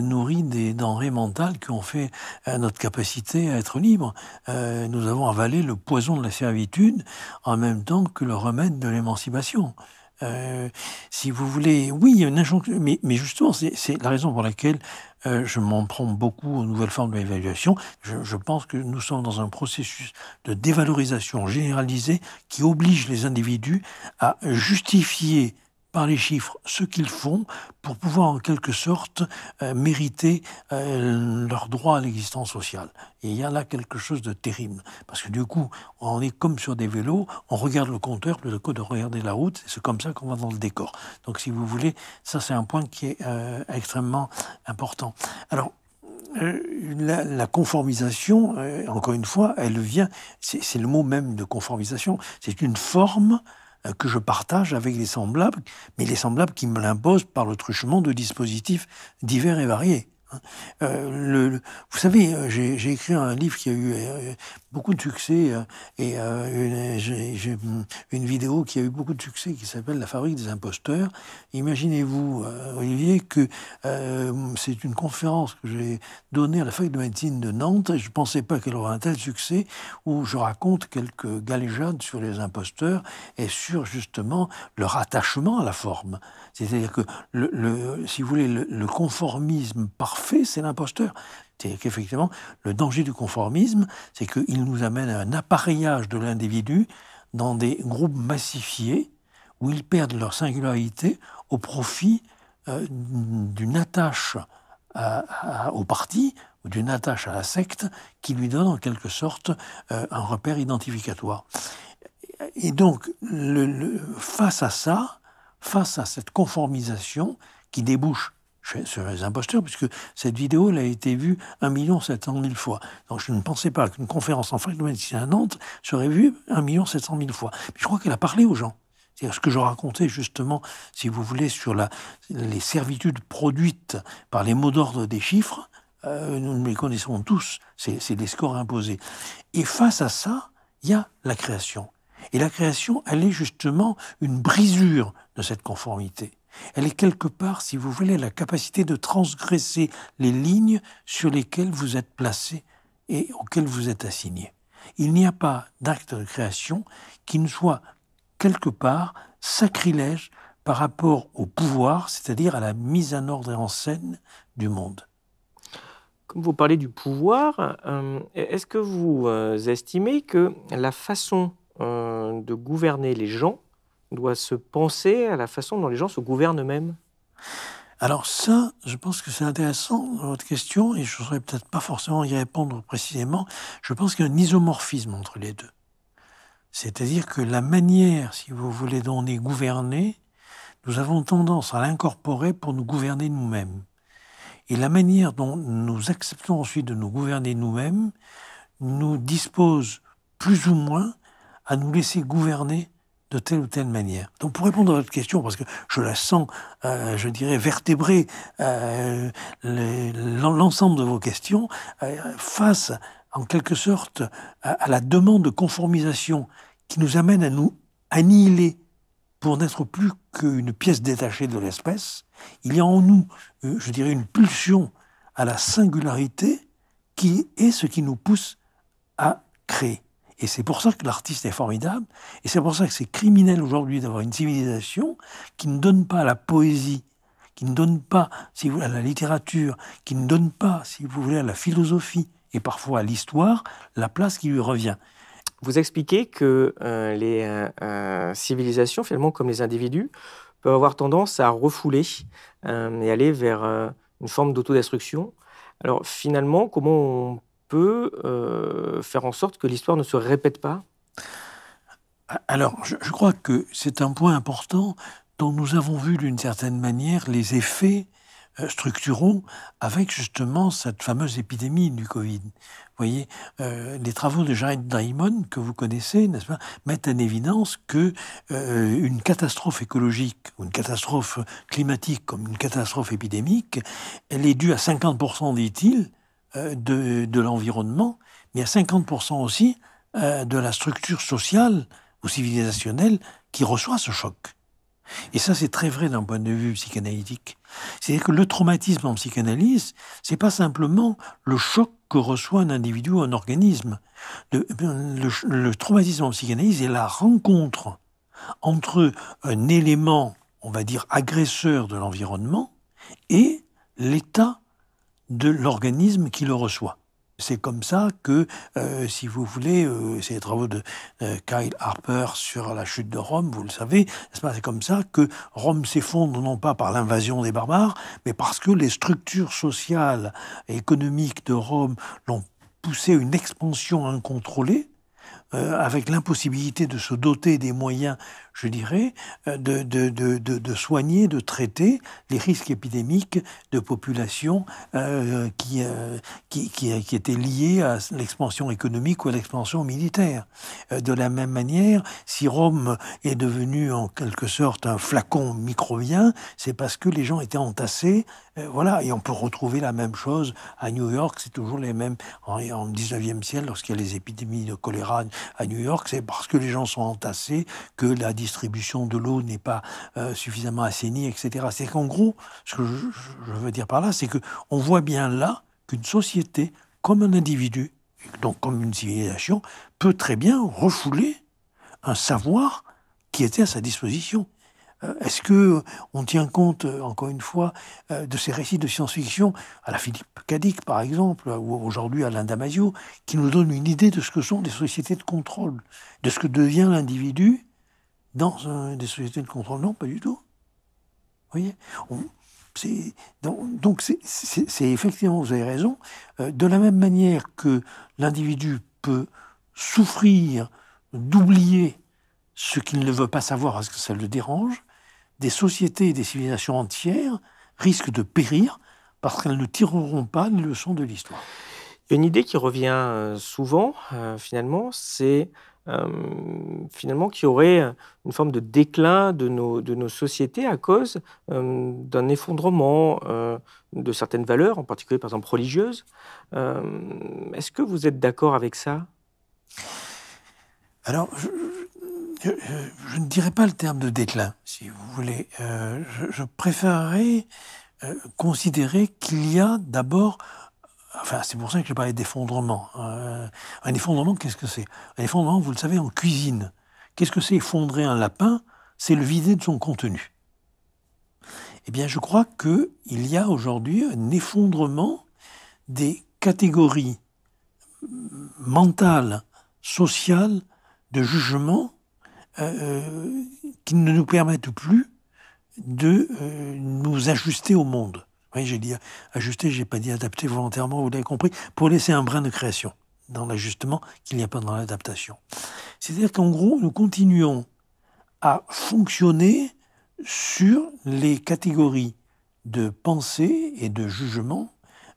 nourris des denrées mentales qui ont fait notre capacité à être libre. nous avons avalé le poison de la servitude en même temps que le remède de l'émancipation. si vous voulez, oui, il y a une injonction, mais justement, c'est la raison pour laquelle euh, je m'en prends beaucoup aux nouvelles formes d'évaluation. je, pense que nous sommes dans un processus de dévalorisation généralisée qui oblige les individus à justifier par les chiffres ce qu'ils font pour pouvoir en quelque sorte euh, mériter euh, leur droit à l'existence sociale. Et il y a là quelque chose de terrible, parce que du coup, on est comme sur des vélos, on regarde le compteur plutôt que de regarder la route, c'est comme ça qu'on va dans le décor. Donc si vous voulez, ça c'est un point qui est euh, extrêmement important. Alors, la, la, conformisation, encore une fois, elle vient, c'est le mot même de conformisation, c'est une forme euh, que je partage avec les semblables, mais les semblables qui me l'imposent par le truchement de dispositifs divers et variés. Hein. Euh, vous savez, euh, j'ai écrit un livre qui a eu euh, beaucoup de succès et une, hum, une, vidéo qui a eu beaucoup de succès qui s'appelle La fabrique des imposteurs. Imaginez-vous, Olivier, que c'est une conférence que j'ai donnée à la fac de médecine de Nantes et je ne pensais pas qu'elle aurait un tel succès où je raconte quelques galéjades sur les imposteurs et sur justement leur attachement à la forme. C'est-à-dire que, le, si vous voulez, le, conformisme parfait, c'est l'imposteur. C'est-à-dire qu'effectivement, le danger du conformisme, c'est qu'il nous amène à un appareillage de l'individu dans des groupes massifiés où ils perdent leur singularité au profit euh, d'une attache au parti ou d'une attache à la secte qui lui donne en quelque sorte euh, un repère identificatoire. Et donc, face à ça, face à cette conformisation qui débouche sur les imposteurs, puisque cette vidéo elle a été vue 1 700 000 fois. Donc je ne pensais pas qu'une conférence en ici à Nantes serait vue 1 700 000 fois. je crois qu'elle a parlé aux gens. cest ce que je racontais justement, si vous voulez, sur la, les servitudes produites par les mots d'ordre des chiffres, euh, nous les connaissons tous, c'est des scores imposés. Et face à ça, il y a la création. Et la création, elle est justement une brisure de cette conformité. Elle est quelque part, si vous voulez, la capacité de transgresser les lignes sur lesquelles vous êtes placé et auxquelles vous êtes assigné. Il n'y a pas d'acte de création qui ne soit quelque part sacrilège par rapport au pouvoir, c'est-à-dire à la mise en ordre et en scène du monde. Comme vous parlez du pouvoir, euh, est-ce que vous euh, estimez que la façon euh, de gouverner les gens doit se penser à la façon dont les gens se gouvernent eux-mêmes Alors ça, je pense que c'est intéressant, votre question, et je ne saurais peut-être pas forcément y répondre précisément. Je pense qu'il y a un isomorphisme entre les deux. C'est-à-dire que la manière, si vous voulez, dont on est gouverné, nous avons tendance à l'incorporer pour nous gouverner nous-mêmes. Et la manière dont nous acceptons ensuite de nous gouverner nous-mêmes nous dispose plus ou moins à nous laisser gouverner de telle ou telle manière. Donc pour répondre à votre question, parce que je la sens, euh, je dirais, vertébrer euh, l'ensemble de vos questions, euh, face en quelque sorte à, la demande de conformisation qui nous amène à nous annihiler pour n'être plus qu'une pièce détachée de l'espèce, il y a en nous, je dirais, une pulsion à la singularité qui est ce qui nous pousse à créer. Et c'est pour ça que l'artiste est formidable, et c'est pour ça que c'est criminel aujourd'hui d'avoir une civilisation qui ne donne pas à la poésie, qui ne donne pas, si vous voulez, à la littérature, qui ne donne pas, si vous voulez, à la philosophie, et parfois à l'histoire, la place qui lui revient. Vous expliquez que euh, les euh, euh, civilisations, finalement, comme les individus, peuvent avoir tendance à refouler et aller vers une forme d'autodestruction. Alors finalement, comment on peut euh, faire en sorte que l'histoire ne se répète pas Alors, je, crois que c'est un point important dont nous avons vu d'une certaine manière les effets euh, structuraux avec justement cette fameuse épidémie du Covid. Vous voyez, euh, les travaux de Jared Diamond, que vous connaissez, n'est-ce pas, mettent en évidence que une catastrophe écologique, ou une catastrophe climatique comme une catastrophe épidémique, elle est due à 50%, dit-il, euh, de, l'environnement, mais à 50% aussi euh, de la structure sociale ou civilisationnelle qui reçoit ce choc. Et ça, c'est très vrai d'un point de vue psychanalytique. C'est-à-dire que le traumatisme en psychanalyse, c'est pas simplement le choc que reçoit un individu ou un organisme. Le, le traumatisme en psychanalyse est la rencontre entre un élément, on va dire, agresseur de l'environnement et l'état de l'organisme qui le reçoit. C'est comme ça que, euh, si vous voulez, euh, c'est les travaux de Kyle Harper sur la chute de Rome, vous le savez, c'est comme ça que Rome s'effondre non pas par l'invasion des barbares, mais parce que les structures sociales et économiques de Rome l'ont poussé à une expansion incontrôlée, euh, avec l'impossibilité de se doter des moyens je dirais, euh, de, de, de, de, soigner, de traiter les risques épidémiques de populations euh, qui, euh, qui, qui, qui, étaient liées à l'expansion économique ou à l'expansion militaire. De la même manière, si Rome est devenue en quelque sorte un flacon microbien, c'est parce que les gens étaient entassés voilà, et on peut retrouver la même chose à New York, c'est toujours les mêmes. En, 19e siècle, lorsqu'il y a les épidémies de choléra à New York, c'est parce que les gens sont entassés que la distribution de l'eau n'est pas euh, suffisamment assainie, etc. C'est qu'en gros, ce que je, veux dire par là, c'est qu'on voit bien là qu'une société, comme un individu, donc comme une civilisation, peut très bien refouler un savoir qui était à sa disposition. Euh, est-ce que on tient compte, euh, encore une fois, de ces récits de science-fiction, à la Philippe Cadic par exemple, ou aujourd'hui à Damasio, qui nous donnent une idée de ce que sont des sociétés de contrôle, de ce que devient l'individu dans des sociétés de contrôle Non, pas du tout. Vous voyez donc c'est effectivement, vous avez raison, euh, de la même manière que l'individu peut souffrir d'oublier ce qu'il ne veut pas savoir parce que ça le dérange, des sociétés et des civilisations entières risquent de périr parce qu'elles ne tireront pas les leçons de l'histoire. Une idée qui revient euh, souvent, euh, finalement, c'est euh, finalement qu'il y aurait une forme de déclin de nos, de nos sociétés à cause euh, d'un effondrement euh, de certaines valeurs, en particulier par exemple religieuses. Est-ce que vous êtes d'accord avec ça Alors, je, ne dirais pas le terme de déclin, si vous voulez. je, préférerais considérer qu'il y a d'abord Enfin, c'est pour ça que je parlais d'effondrement. Euh, un effondrement, qu'est-ce que c'est Un effondrement, vous le savez, en cuisine. Qu'est-ce que c'est effondrer un lapin C'est le vider de son contenu. Eh bien, je crois qu'il y a aujourd'hui un effondrement des catégories mentales, sociales, de jugement, euh, euh, qui ne nous permettent plus de nous ajuster au monde j'ai dit ajuster, j'ai pas dit adapter volontairement, vous l'avez compris, pour laisser un brin de création dans l'ajustement qu'il n'y a pas dans l'adaptation. C'est-à-dire qu'en gros, nous continuons à fonctionner sur les catégories de pensée et de jugement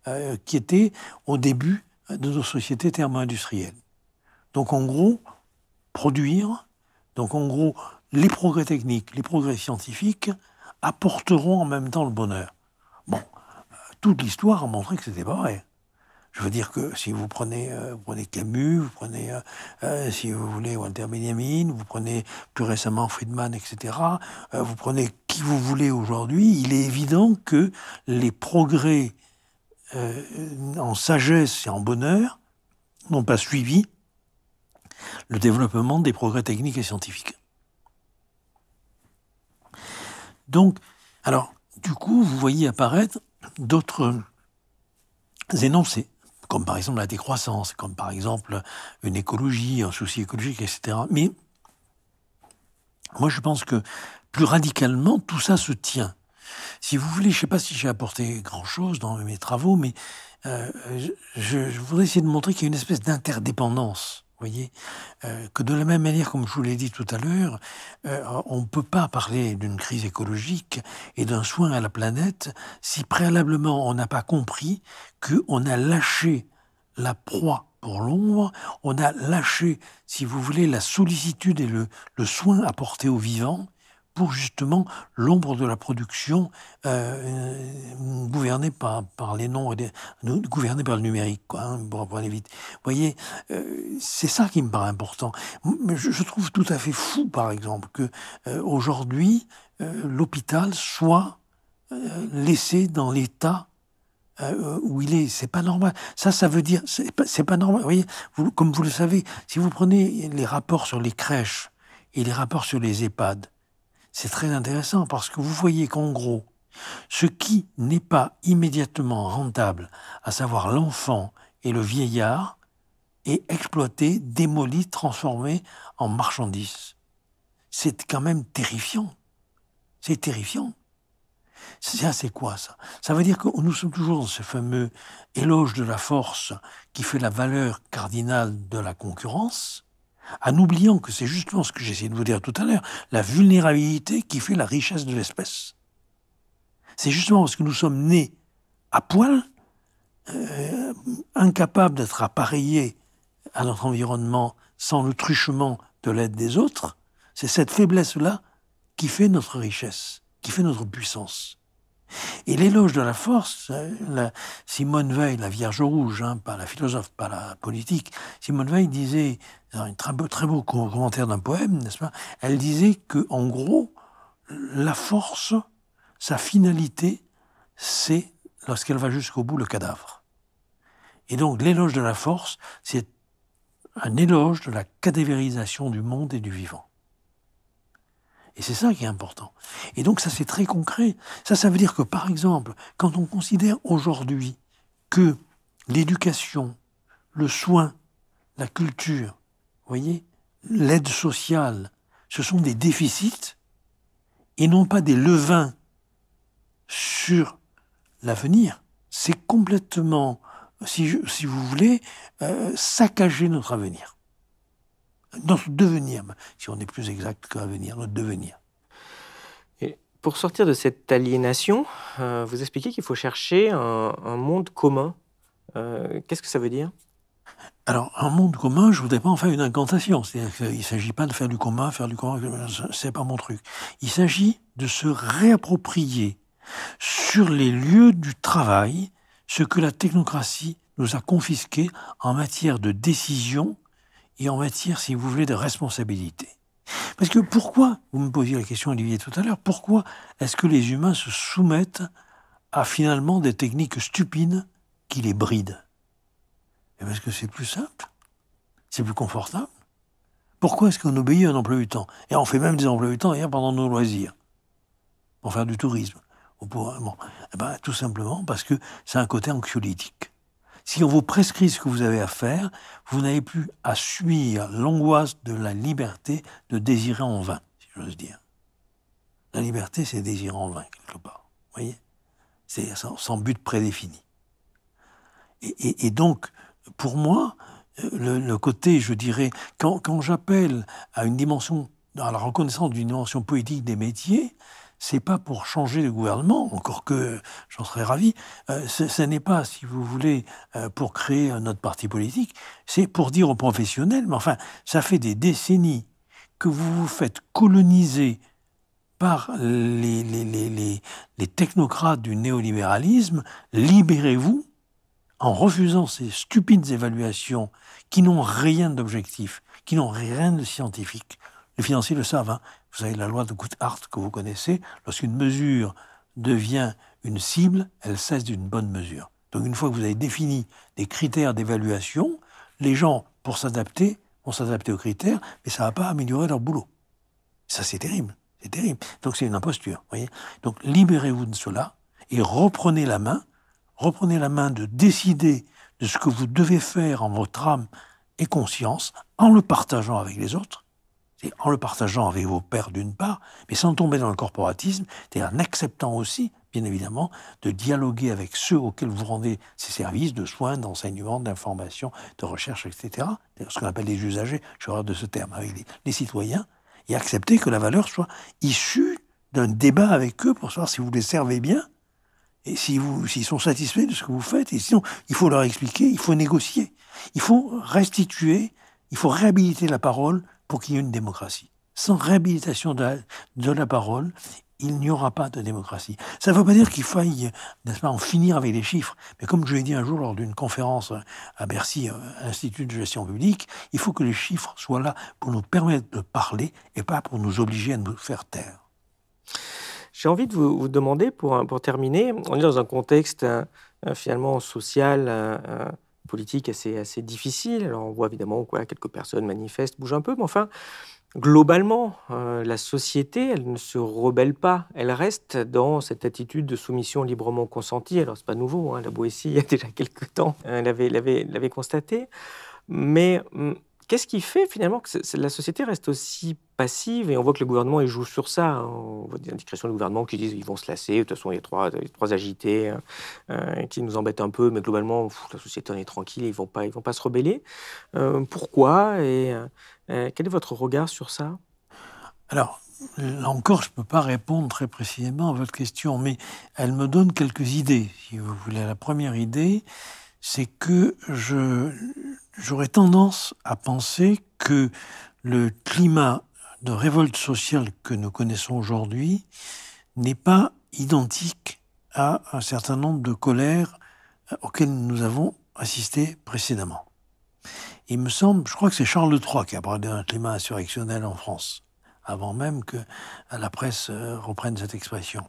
euh, qui étaient au début de nos sociétés thermo-industrielles. Donc en gros, produire, donc en gros, les progrès techniques, les progrès scientifiques apporteront en même temps le bonheur toute l'histoire a montré que c'était pas vrai. Je veux dire que si vous prenez, euh, Camus, vous prenez, euh, euh, si vous voulez, Walter Benjamin, vous prenez plus récemment Friedman, etc., vous prenez qui vous voulez aujourd'hui, il est évident que les progrès en sagesse et en bonheur n'ont pas suivi le développement des progrès techniques et scientifiques. Donc, alors, du coup, vous voyez apparaître d'autres énoncés, comme par exemple la décroissance, comme par exemple une écologie, un souci écologique, etc. Mais moi, je pense que plus radicalement, tout ça se tient. Si vous voulez, je ne sais pas si j'ai apporté grand-chose dans mes travaux, mais euh, je voudrais essayer de montrer qu'il y a une espèce d'interdépendance voyez euh, Que de la même manière, comme je vous l'ai dit tout à l'heure, euh, on ne peut pas parler d'une crise écologique et d'un soin à la planète si préalablement on n'a pas compris qu'on a lâché la proie pour l'ombre, on a lâché, si vous voulez, la sollicitude et le, le soin apporté aux vivants pour justement l'ombre de la production euh, gouvernée par, par les noms, gouvernée par le numérique, hein, pour, aller vite. Vous voyez, euh, c'est ça qui me paraît important. Je, trouve tout à fait fou, par exemple, que euh, aujourd'hui l'hôpital soit laissé dans l'état où il est. C'est pas normal. Ça, ça veut dire, c'est pas, pas, normal. Vous voyez, comme vous le savez, si vous prenez les rapports sur les crèches et les rapports sur les EHPAD, c'est très intéressant parce que vous voyez qu'en gros, ce qui n'est pas immédiatement rentable, à savoir l'enfant et le vieillard, est exploité, démoli, transformé en marchandise. C'est quand même terrifiant. C'est terrifiant. Ça, c'est quoi ça Ça veut dire que nous sommes toujours dans ce fameux éloge de la force qui fait la valeur cardinale de la concurrence, en oubliant que c'est justement ce que j'essayais de vous dire tout à l'heure, la vulnérabilité qui fait la richesse de l'espèce. C'est justement parce que nous sommes nés à poil, euh, incapables d'être appareillés à notre environnement sans le truchement de l'aide des autres, c'est cette faiblesse-là qui fait notre richesse, qui fait notre puissance. Et l'éloge de la force, euh, Simone Veil, la Vierge Rouge, hein, pas la philosophe, pas la politique, Simone Veil disait, dans un très beau, très beau commentaire d'un poème, n'est-ce pas Elle disait que, en gros, la force, sa finalité, c'est, lorsqu'elle va jusqu'au bout, le cadavre. Et donc, l'éloge de la force, c'est un éloge de la cadavérisation du monde et du vivant. Et c'est ça qui est important. Et donc ça, c'est très concret. Ça, ça veut dire que, par exemple, quand on considère aujourd'hui que l'éducation, le soin, la culture, voyez, l'aide sociale, ce sont des déficits et non pas des levains sur l'avenir, c'est complètement, si, vous voulez, euh, saccager notre avenir notre devenir, si on est plus exact venir, notre devenir. Et pour sortir de cette aliénation, euh, vous expliquez qu'il faut chercher un, monde commun. Euh, qu'est-ce que ça veut dire alors, un monde commun, je ne voudrais pas en faire une incantation. cest ne s'agit pas de faire du commun, faire du commun, c'est pas mon truc. Il s'agit de se réapproprier sur les lieux du travail ce que la technocratie nous a confisqué en matière de décision et en matière, si vous voulez, de responsabilité. Parce que pourquoi, vous me posiez la question, Olivier, tout à l'heure, pourquoi est-ce que les humains se soumettent à finalement des techniques stupides qui les brident et eh Parce que c'est plus simple, c'est plus confortable. Pourquoi est-ce qu'on obéit à un emploi du temps Et on fait même des emplois du temps hier pendant nos loisirs, pour faire du tourisme. Eh ben, tout simplement parce que c'est un côté anxiolytique. Si on vous prescrit ce que vous avez à faire, vous n'avez plus à suivre l'angoisse de la liberté de désirer en vain, si j'ose dire. La liberté, c'est désirer en vain, quelque part. voyez C'est sans, but prédéfini. Et, donc, pour moi, le, côté, je dirais, quand, quand j'appelle à une dimension, à la reconnaissance d'une dimension poétique des métiers, c'est pas pour changer de gouvernement, encore que j'en serais ravi, euh, ce, n'est pas, si vous voulez, euh, pour créer notre parti politique, c'est pour dire aux professionnels, mais enfin, ça fait des décennies que vous vous faites coloniser par les, les technocrates du néolibéralisme, libérez-vous en refusant ces stupides évaluations qui n'ont rien d'objectif, qui n'ont rien de scientifique. Les financiers le savent, hein. Vous avez la loi de Goodhart que vous connaissez. Lorsqu'une mesure devient une cible, elle cesse d'une bonne mesure. Donc une fois que vous avez défini des critères d'évaluation, les gens, pour s'adapter, vont s'adapter aux critères, mais ça ne va pas améliorer leur boulot. Ça, c'est terrible. C'est terrible. Donc c'est une imposture. Donc libérez-vous de cela et reprenez la main. Reprenez la main de décider de ce que vous devez faire en votre âme et conscience en le partageant avec les autres c'est en le partageant avec vos pairs d'une part, mais sans tomber dans le corporatisme, c'est-à-dire en acceptant aussi, bien évidemment, de dialoguer avec ceux auxquels vous rendez ces services de soins, d'enseignement, d'information, de recherche, etc. Ce qu'on appelle les usagers, je suis de ce terme, avec les, citoyens, et accepter que la valeur soit issue d'un débat avec eux pour savoir si vous les servez bien et si vous, s'ils sont satisfaits de ce que vous faites. Et sinon, il faut leur expliquer, il faut négocier, il faut restituer, il faut réhabiliter la parole pour qu'il y ait une démocratie. Sans réhabilitation de la, parole, il n'y aura pas de démocratie. Ça ne veut pas dire qu'il faille, n'est-ce pas, en finir avec les chiffres. Mais comme je l'ai dit un jour lors d'une conférence à Bercy, euh, Institut de gestion publique, il faut que les chiffres soient là pour nous permettre de parler et pas pour nous obliger à nous faire taire. J'ai envie de vous, demander, pour, pour, terminer, on est dans un contexte euh, finalement social euh, politique assez, assez difficile. Alors on voit évidemment que quelques personnes manifestent, bougent un peu, mais enfin, globalement, euh, la société, elle ne se rebelle pas, elle reste dans cette attitude de soumission librement consentie. Alors c'est pas nouveau, hein, la Boétie, il y a déjà quelques temps, elle l'avait constaté, mais... Hum, Qu'est-ce qui fait finalement que la société reste aussi passive Et on voit que le gouvernement il joue sur ça. Hein. On voit des indications du gouvernement qui disent ils vont se lasser. De toute façon, il y a trois, les trois agités hein, euh, qui nous embêtent un peu, mais globalement, la société en est tranquille, ils ne vont, pas, ils vont pas se rebeller. Euh, pourquoi Et euh, quel est votre regard sur ça Alors, là encore, je ne peux pas répondre très précisément à votre question, mais elle me donne quelques idées, si vous voulez. La première idée, c'est que je j'aurais tendance à penser que le climat de révolte sociale que nous connaissons aujourd'hui n'est pas identique à un certain nombre de colères euh, auxquelles nous avons assisté précédemment. Il me semble, je crois que c'est Charles III qui a parlé d'un climat insurrectionnel en France, avant même que euh, la presse euh, reprenne cette expression.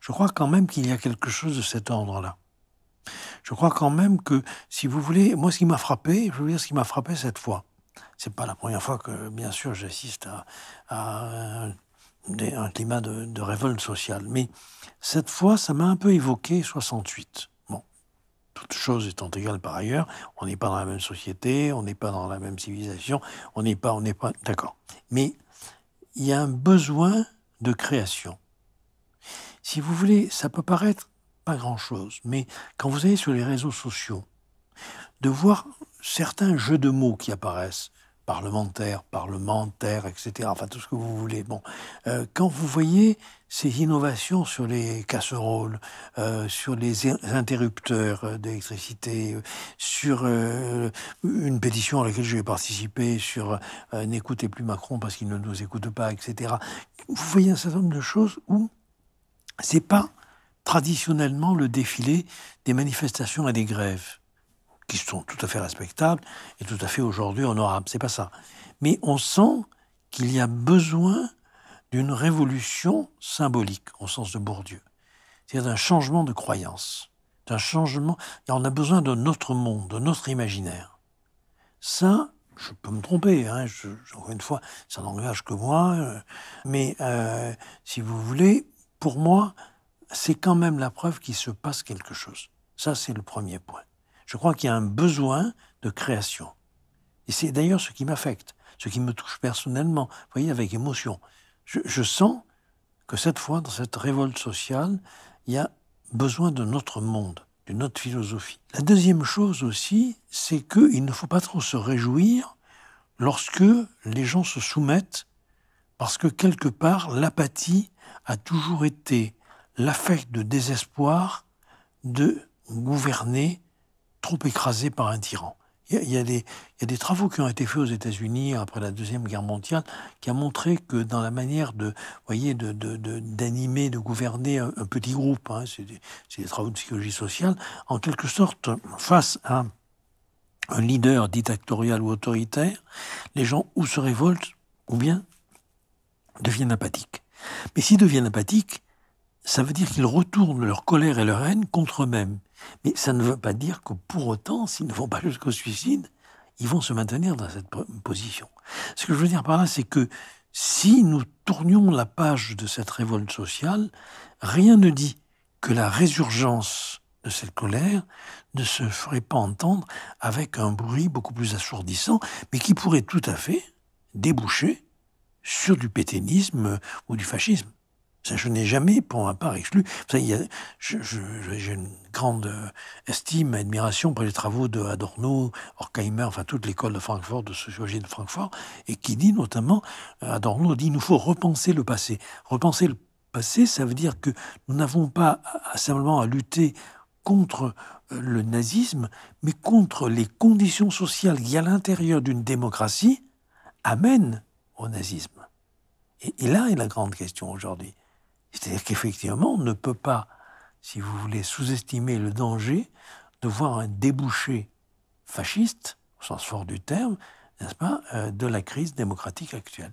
Je crois quand même qu'il y a quelque chose de cet ordre-là. Je crois quand même que, si vous voulez, moi, ce qui m'a frappé, je veux dire, ce qui m'a frappé cette fois, c'est pas la première fois que, bien sûr, j'assiste à, un climat de, de, révolte sociale, mais cette fois, ça m'a un peu évoqué 68. Bon, toutes choses étant égales par ailleurs, on n'est pas dans la même société, on n'est pas dans la même civilisation, on n'est pas, on n'est pas, d'accord. Mais il y a un besoin de création. Si vous voulez, ça peut paraître pas grand-chose. Mais quand vous allez sur les réseaux sociaux, de voir certains jeux de mots qui apparaissent, parlementaires, parlementaires, etc. Enfin, tout ce que vous voulez. Bon, euh, quand vous voyez ces innovations sur les casseroles, euh, sur les interrupteurs euh, d'électricité, sur une pétition à laquelle j'ai participé, sur n'écoutez plus Macron parce qu'il ne nous écoute pas, etc. Vous voyez un certain nombre de choses où c'est pas traditionnellement le défilé des manifestations et des grèves, qui sont tout à fait respectables et tout à fait aujourd'hui honorables. C'est pas ça. Mais on sent qu'il y a besoin d'une révolution symbolique, au sens de Bourdieu. C'est-à-dire d'un changement de croyance, d'un changement. Et on a besoin d'un autre monde, d'un autre imaginaire. Ça, je peux me tromper, hein, encore une fois, ça n'engage que moi, euh, mais euh, si vous voulez, pour moi, c'est quand même la preuve qu'il se passe quelque chose. Ça, c'est le premier point. Je crois qu'il y a un besoin de création. Et c'est d'ailleurs ce qui m'affecte, ce qui me touche personnellement, vous voyez, avec émotion. Je, sens que cette fois, dans cette révolte sociale, il y a besoin de notre monde, de notre philosophie. La deuxième chose aussi, c'est qu'il ne faut pas trop se réjouir lorsque les gens se soumettent, parce que quelque part, l'apathie a toujours été l'affect de désespoir de gouverner trop écrasé par un tyran. Il y, a, des, des, travaux qui ont été faits aux États-Unis après la Deuxième Guerre mondiale qui a montré que dans la manière de, voyez, d'animer, de, de, gouverner un, petit groupe, hein, c'est, des, travaux de psychologie sociale, en quelque sorte, face à un leader dictatorial ou autoritaire, les gens ou se révoltent ou bien deviennent apathiques. Mais s'ils deviennent apathiques, ça veut dire qu'ils retournent leur colère et leur haine contre eux-mêmes. Mais ça ne veut pas dire que pour autant, s'ils ne vont pas jusqu'au suicide, ils vont se maintenir dans cette position. Ce que je veux dire par là, c'est que si nous tournions la page de cette révolte sociale, rien ne dit que la résurgence de cette colère ne se ferait pas entendre avec un bruit beaucoup plus assourdissant, mais qui pourrait tout à fait déboucher sur du pétainisme ou du fascisme je n'ai jamais, pour ma part, exclu. j'ai une grande euh, estime, admiration pour les travaux de Adorno, Horkheimer, enfin toute l'école de Francfort, de sociologie de Francfort, et qui dit notamment, euh, Adorno dit, il nous faut repenser le passé. Repenser le passé, ça veut dire que nous n'avons pas simplement à lutter contre euh, le nazisme, mais contre les conditions sociales qui, à l'intérieur d'une démocratie, amènent au nazisme. Et, là est la grande question aujourd'hui. C'est-à-dire qu'effectivement, on ne peut pas, si vous voulez, sous-estimer le danger de voir un débouché fasciste, au sens fort du terme, n'est-ce pas, euh, de la crise démocratique actuelle.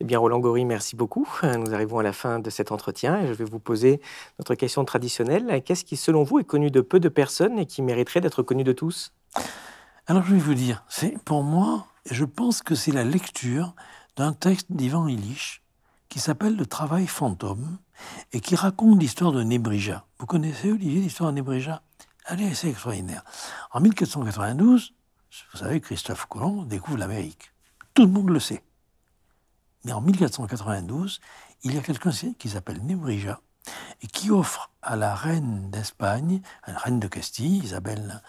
Eh bien, Roland Gori, merci beaucoup. Euh, nous arrivons à la fin de cet entretien et je vais vous poser notre question traditionnelle. Qu'est-ce qui, selon vous, est connu de peu de personnes et qui mériterait d'être connu de tous Alors, je vais vous dire, c'est pour moi, je pense que c'est la lecture d'un texte d'Ivan Illich qui s'appelle Le travail fantôme et qui raconte l'histoire de Nébrija. Vous connaissez, Olivier, l'histoire de Nébrija Elle est assez extraordinaire. En 1492, vous savez, Christophe Colomb découvre l'Amérique. Tout le monde le sait. Mais en 1492, il y a quelqu'un qui s'appelle Nébrija et qui offre à la reine d'Espagne, la reine de Castille, Isabelle,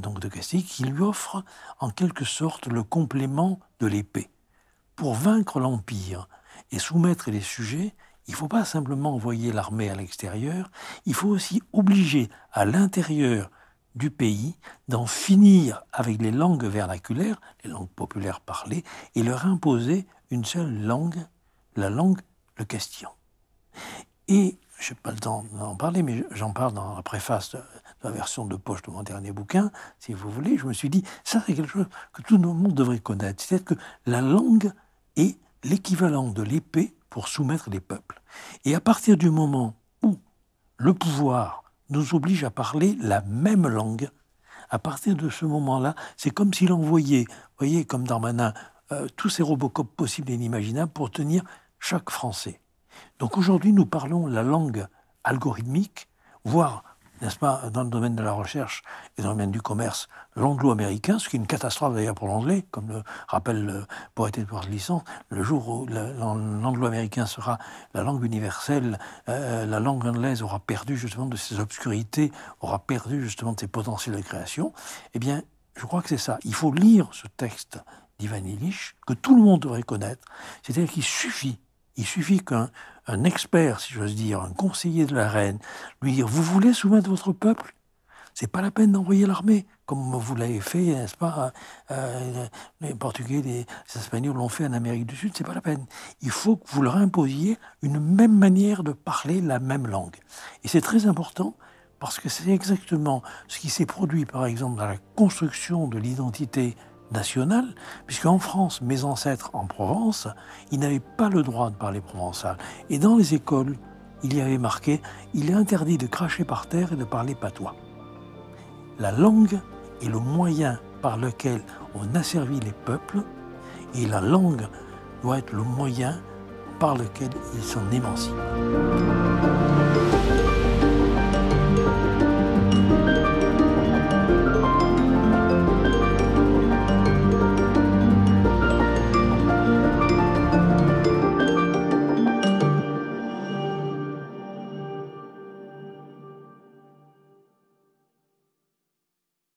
donc de Castille, qui lui offre en quelque sorte le complément de l'épée pour vaincre l'Empire et soumettre les sujets, il ne faut pas simplement envoyer l'armée à l'extérieur, il faut aussi obliger à l'intérieur du pays d'en finir avec les langues vernaculaires, les langues populaires parlées, et leur imposer une seule langue, la langue le question. Et, je n'ai pas le temps d'en parler, mais j'en parle dans la préface la version de poche de mon dernier bouquin, si vous voulez, je me suis dit, ça c'est quelque chose que tout le monde devrait connaître. C'est-à-dire que la langue est l'équivalent de l'épée pour soumettre les peuples. Et à partir du moment où le pouvoir nous oblige à parler la même langue, à partir de ce moment-là, c'est comme s'il envoyait, voyez, comme Darmanin, euh, tous ces Robocop possibles et inimaginables pour tenir chaque Français. Donc aujourd'hui, nous parlons la langue algorithmique, voire n'est-ce pas, dans le domaine de la recherche et dans le domaine du commerce l'anglo-américain, ce qui est une catastrophe d'ailleurs pour l'anglais, comme le rappelle le poète Edward Licence, le jour où l'anglo-américain sera la langue universelle, euh, la langue anglaise aura perdu justement de ses obscurités, aura perdu justement de ses potentiels de création, eh bien, je crois que c'est ça. Il faut lire ce texte d'Ivan Illich, que tout le monde devrait connaître, c'est-à-dire qu'il suffit il suffit qu'un expert, si j'ose dire, un conseiller de la reine, lui dire Vous voulez soumettre votre peuple C'est pas la peine d'envoyer l'armée, comme vous l'avez fait, n'est-ce pas euh, euh, Les Portugais, les, Espagnols l'ont fait en Amérique du Sud, c'est pas la peine. Il faut que vous leur imposiez une même manière de parler la même langue. Et c'est très important parce que c'est exactement ce qui s'est produit, par exemple, dans la construction de l'identité puisque en France, mes ancêtres en Provence, ils n'avaient pas le droit de parler provençal. Et dans les écoles, il y avait marqué Il est interdit de cracher par terre et de parler patois. La langue est le moyen par lequel on asservit les peuples, et la langue doit être le moyen par lequel ils s'en émancipent.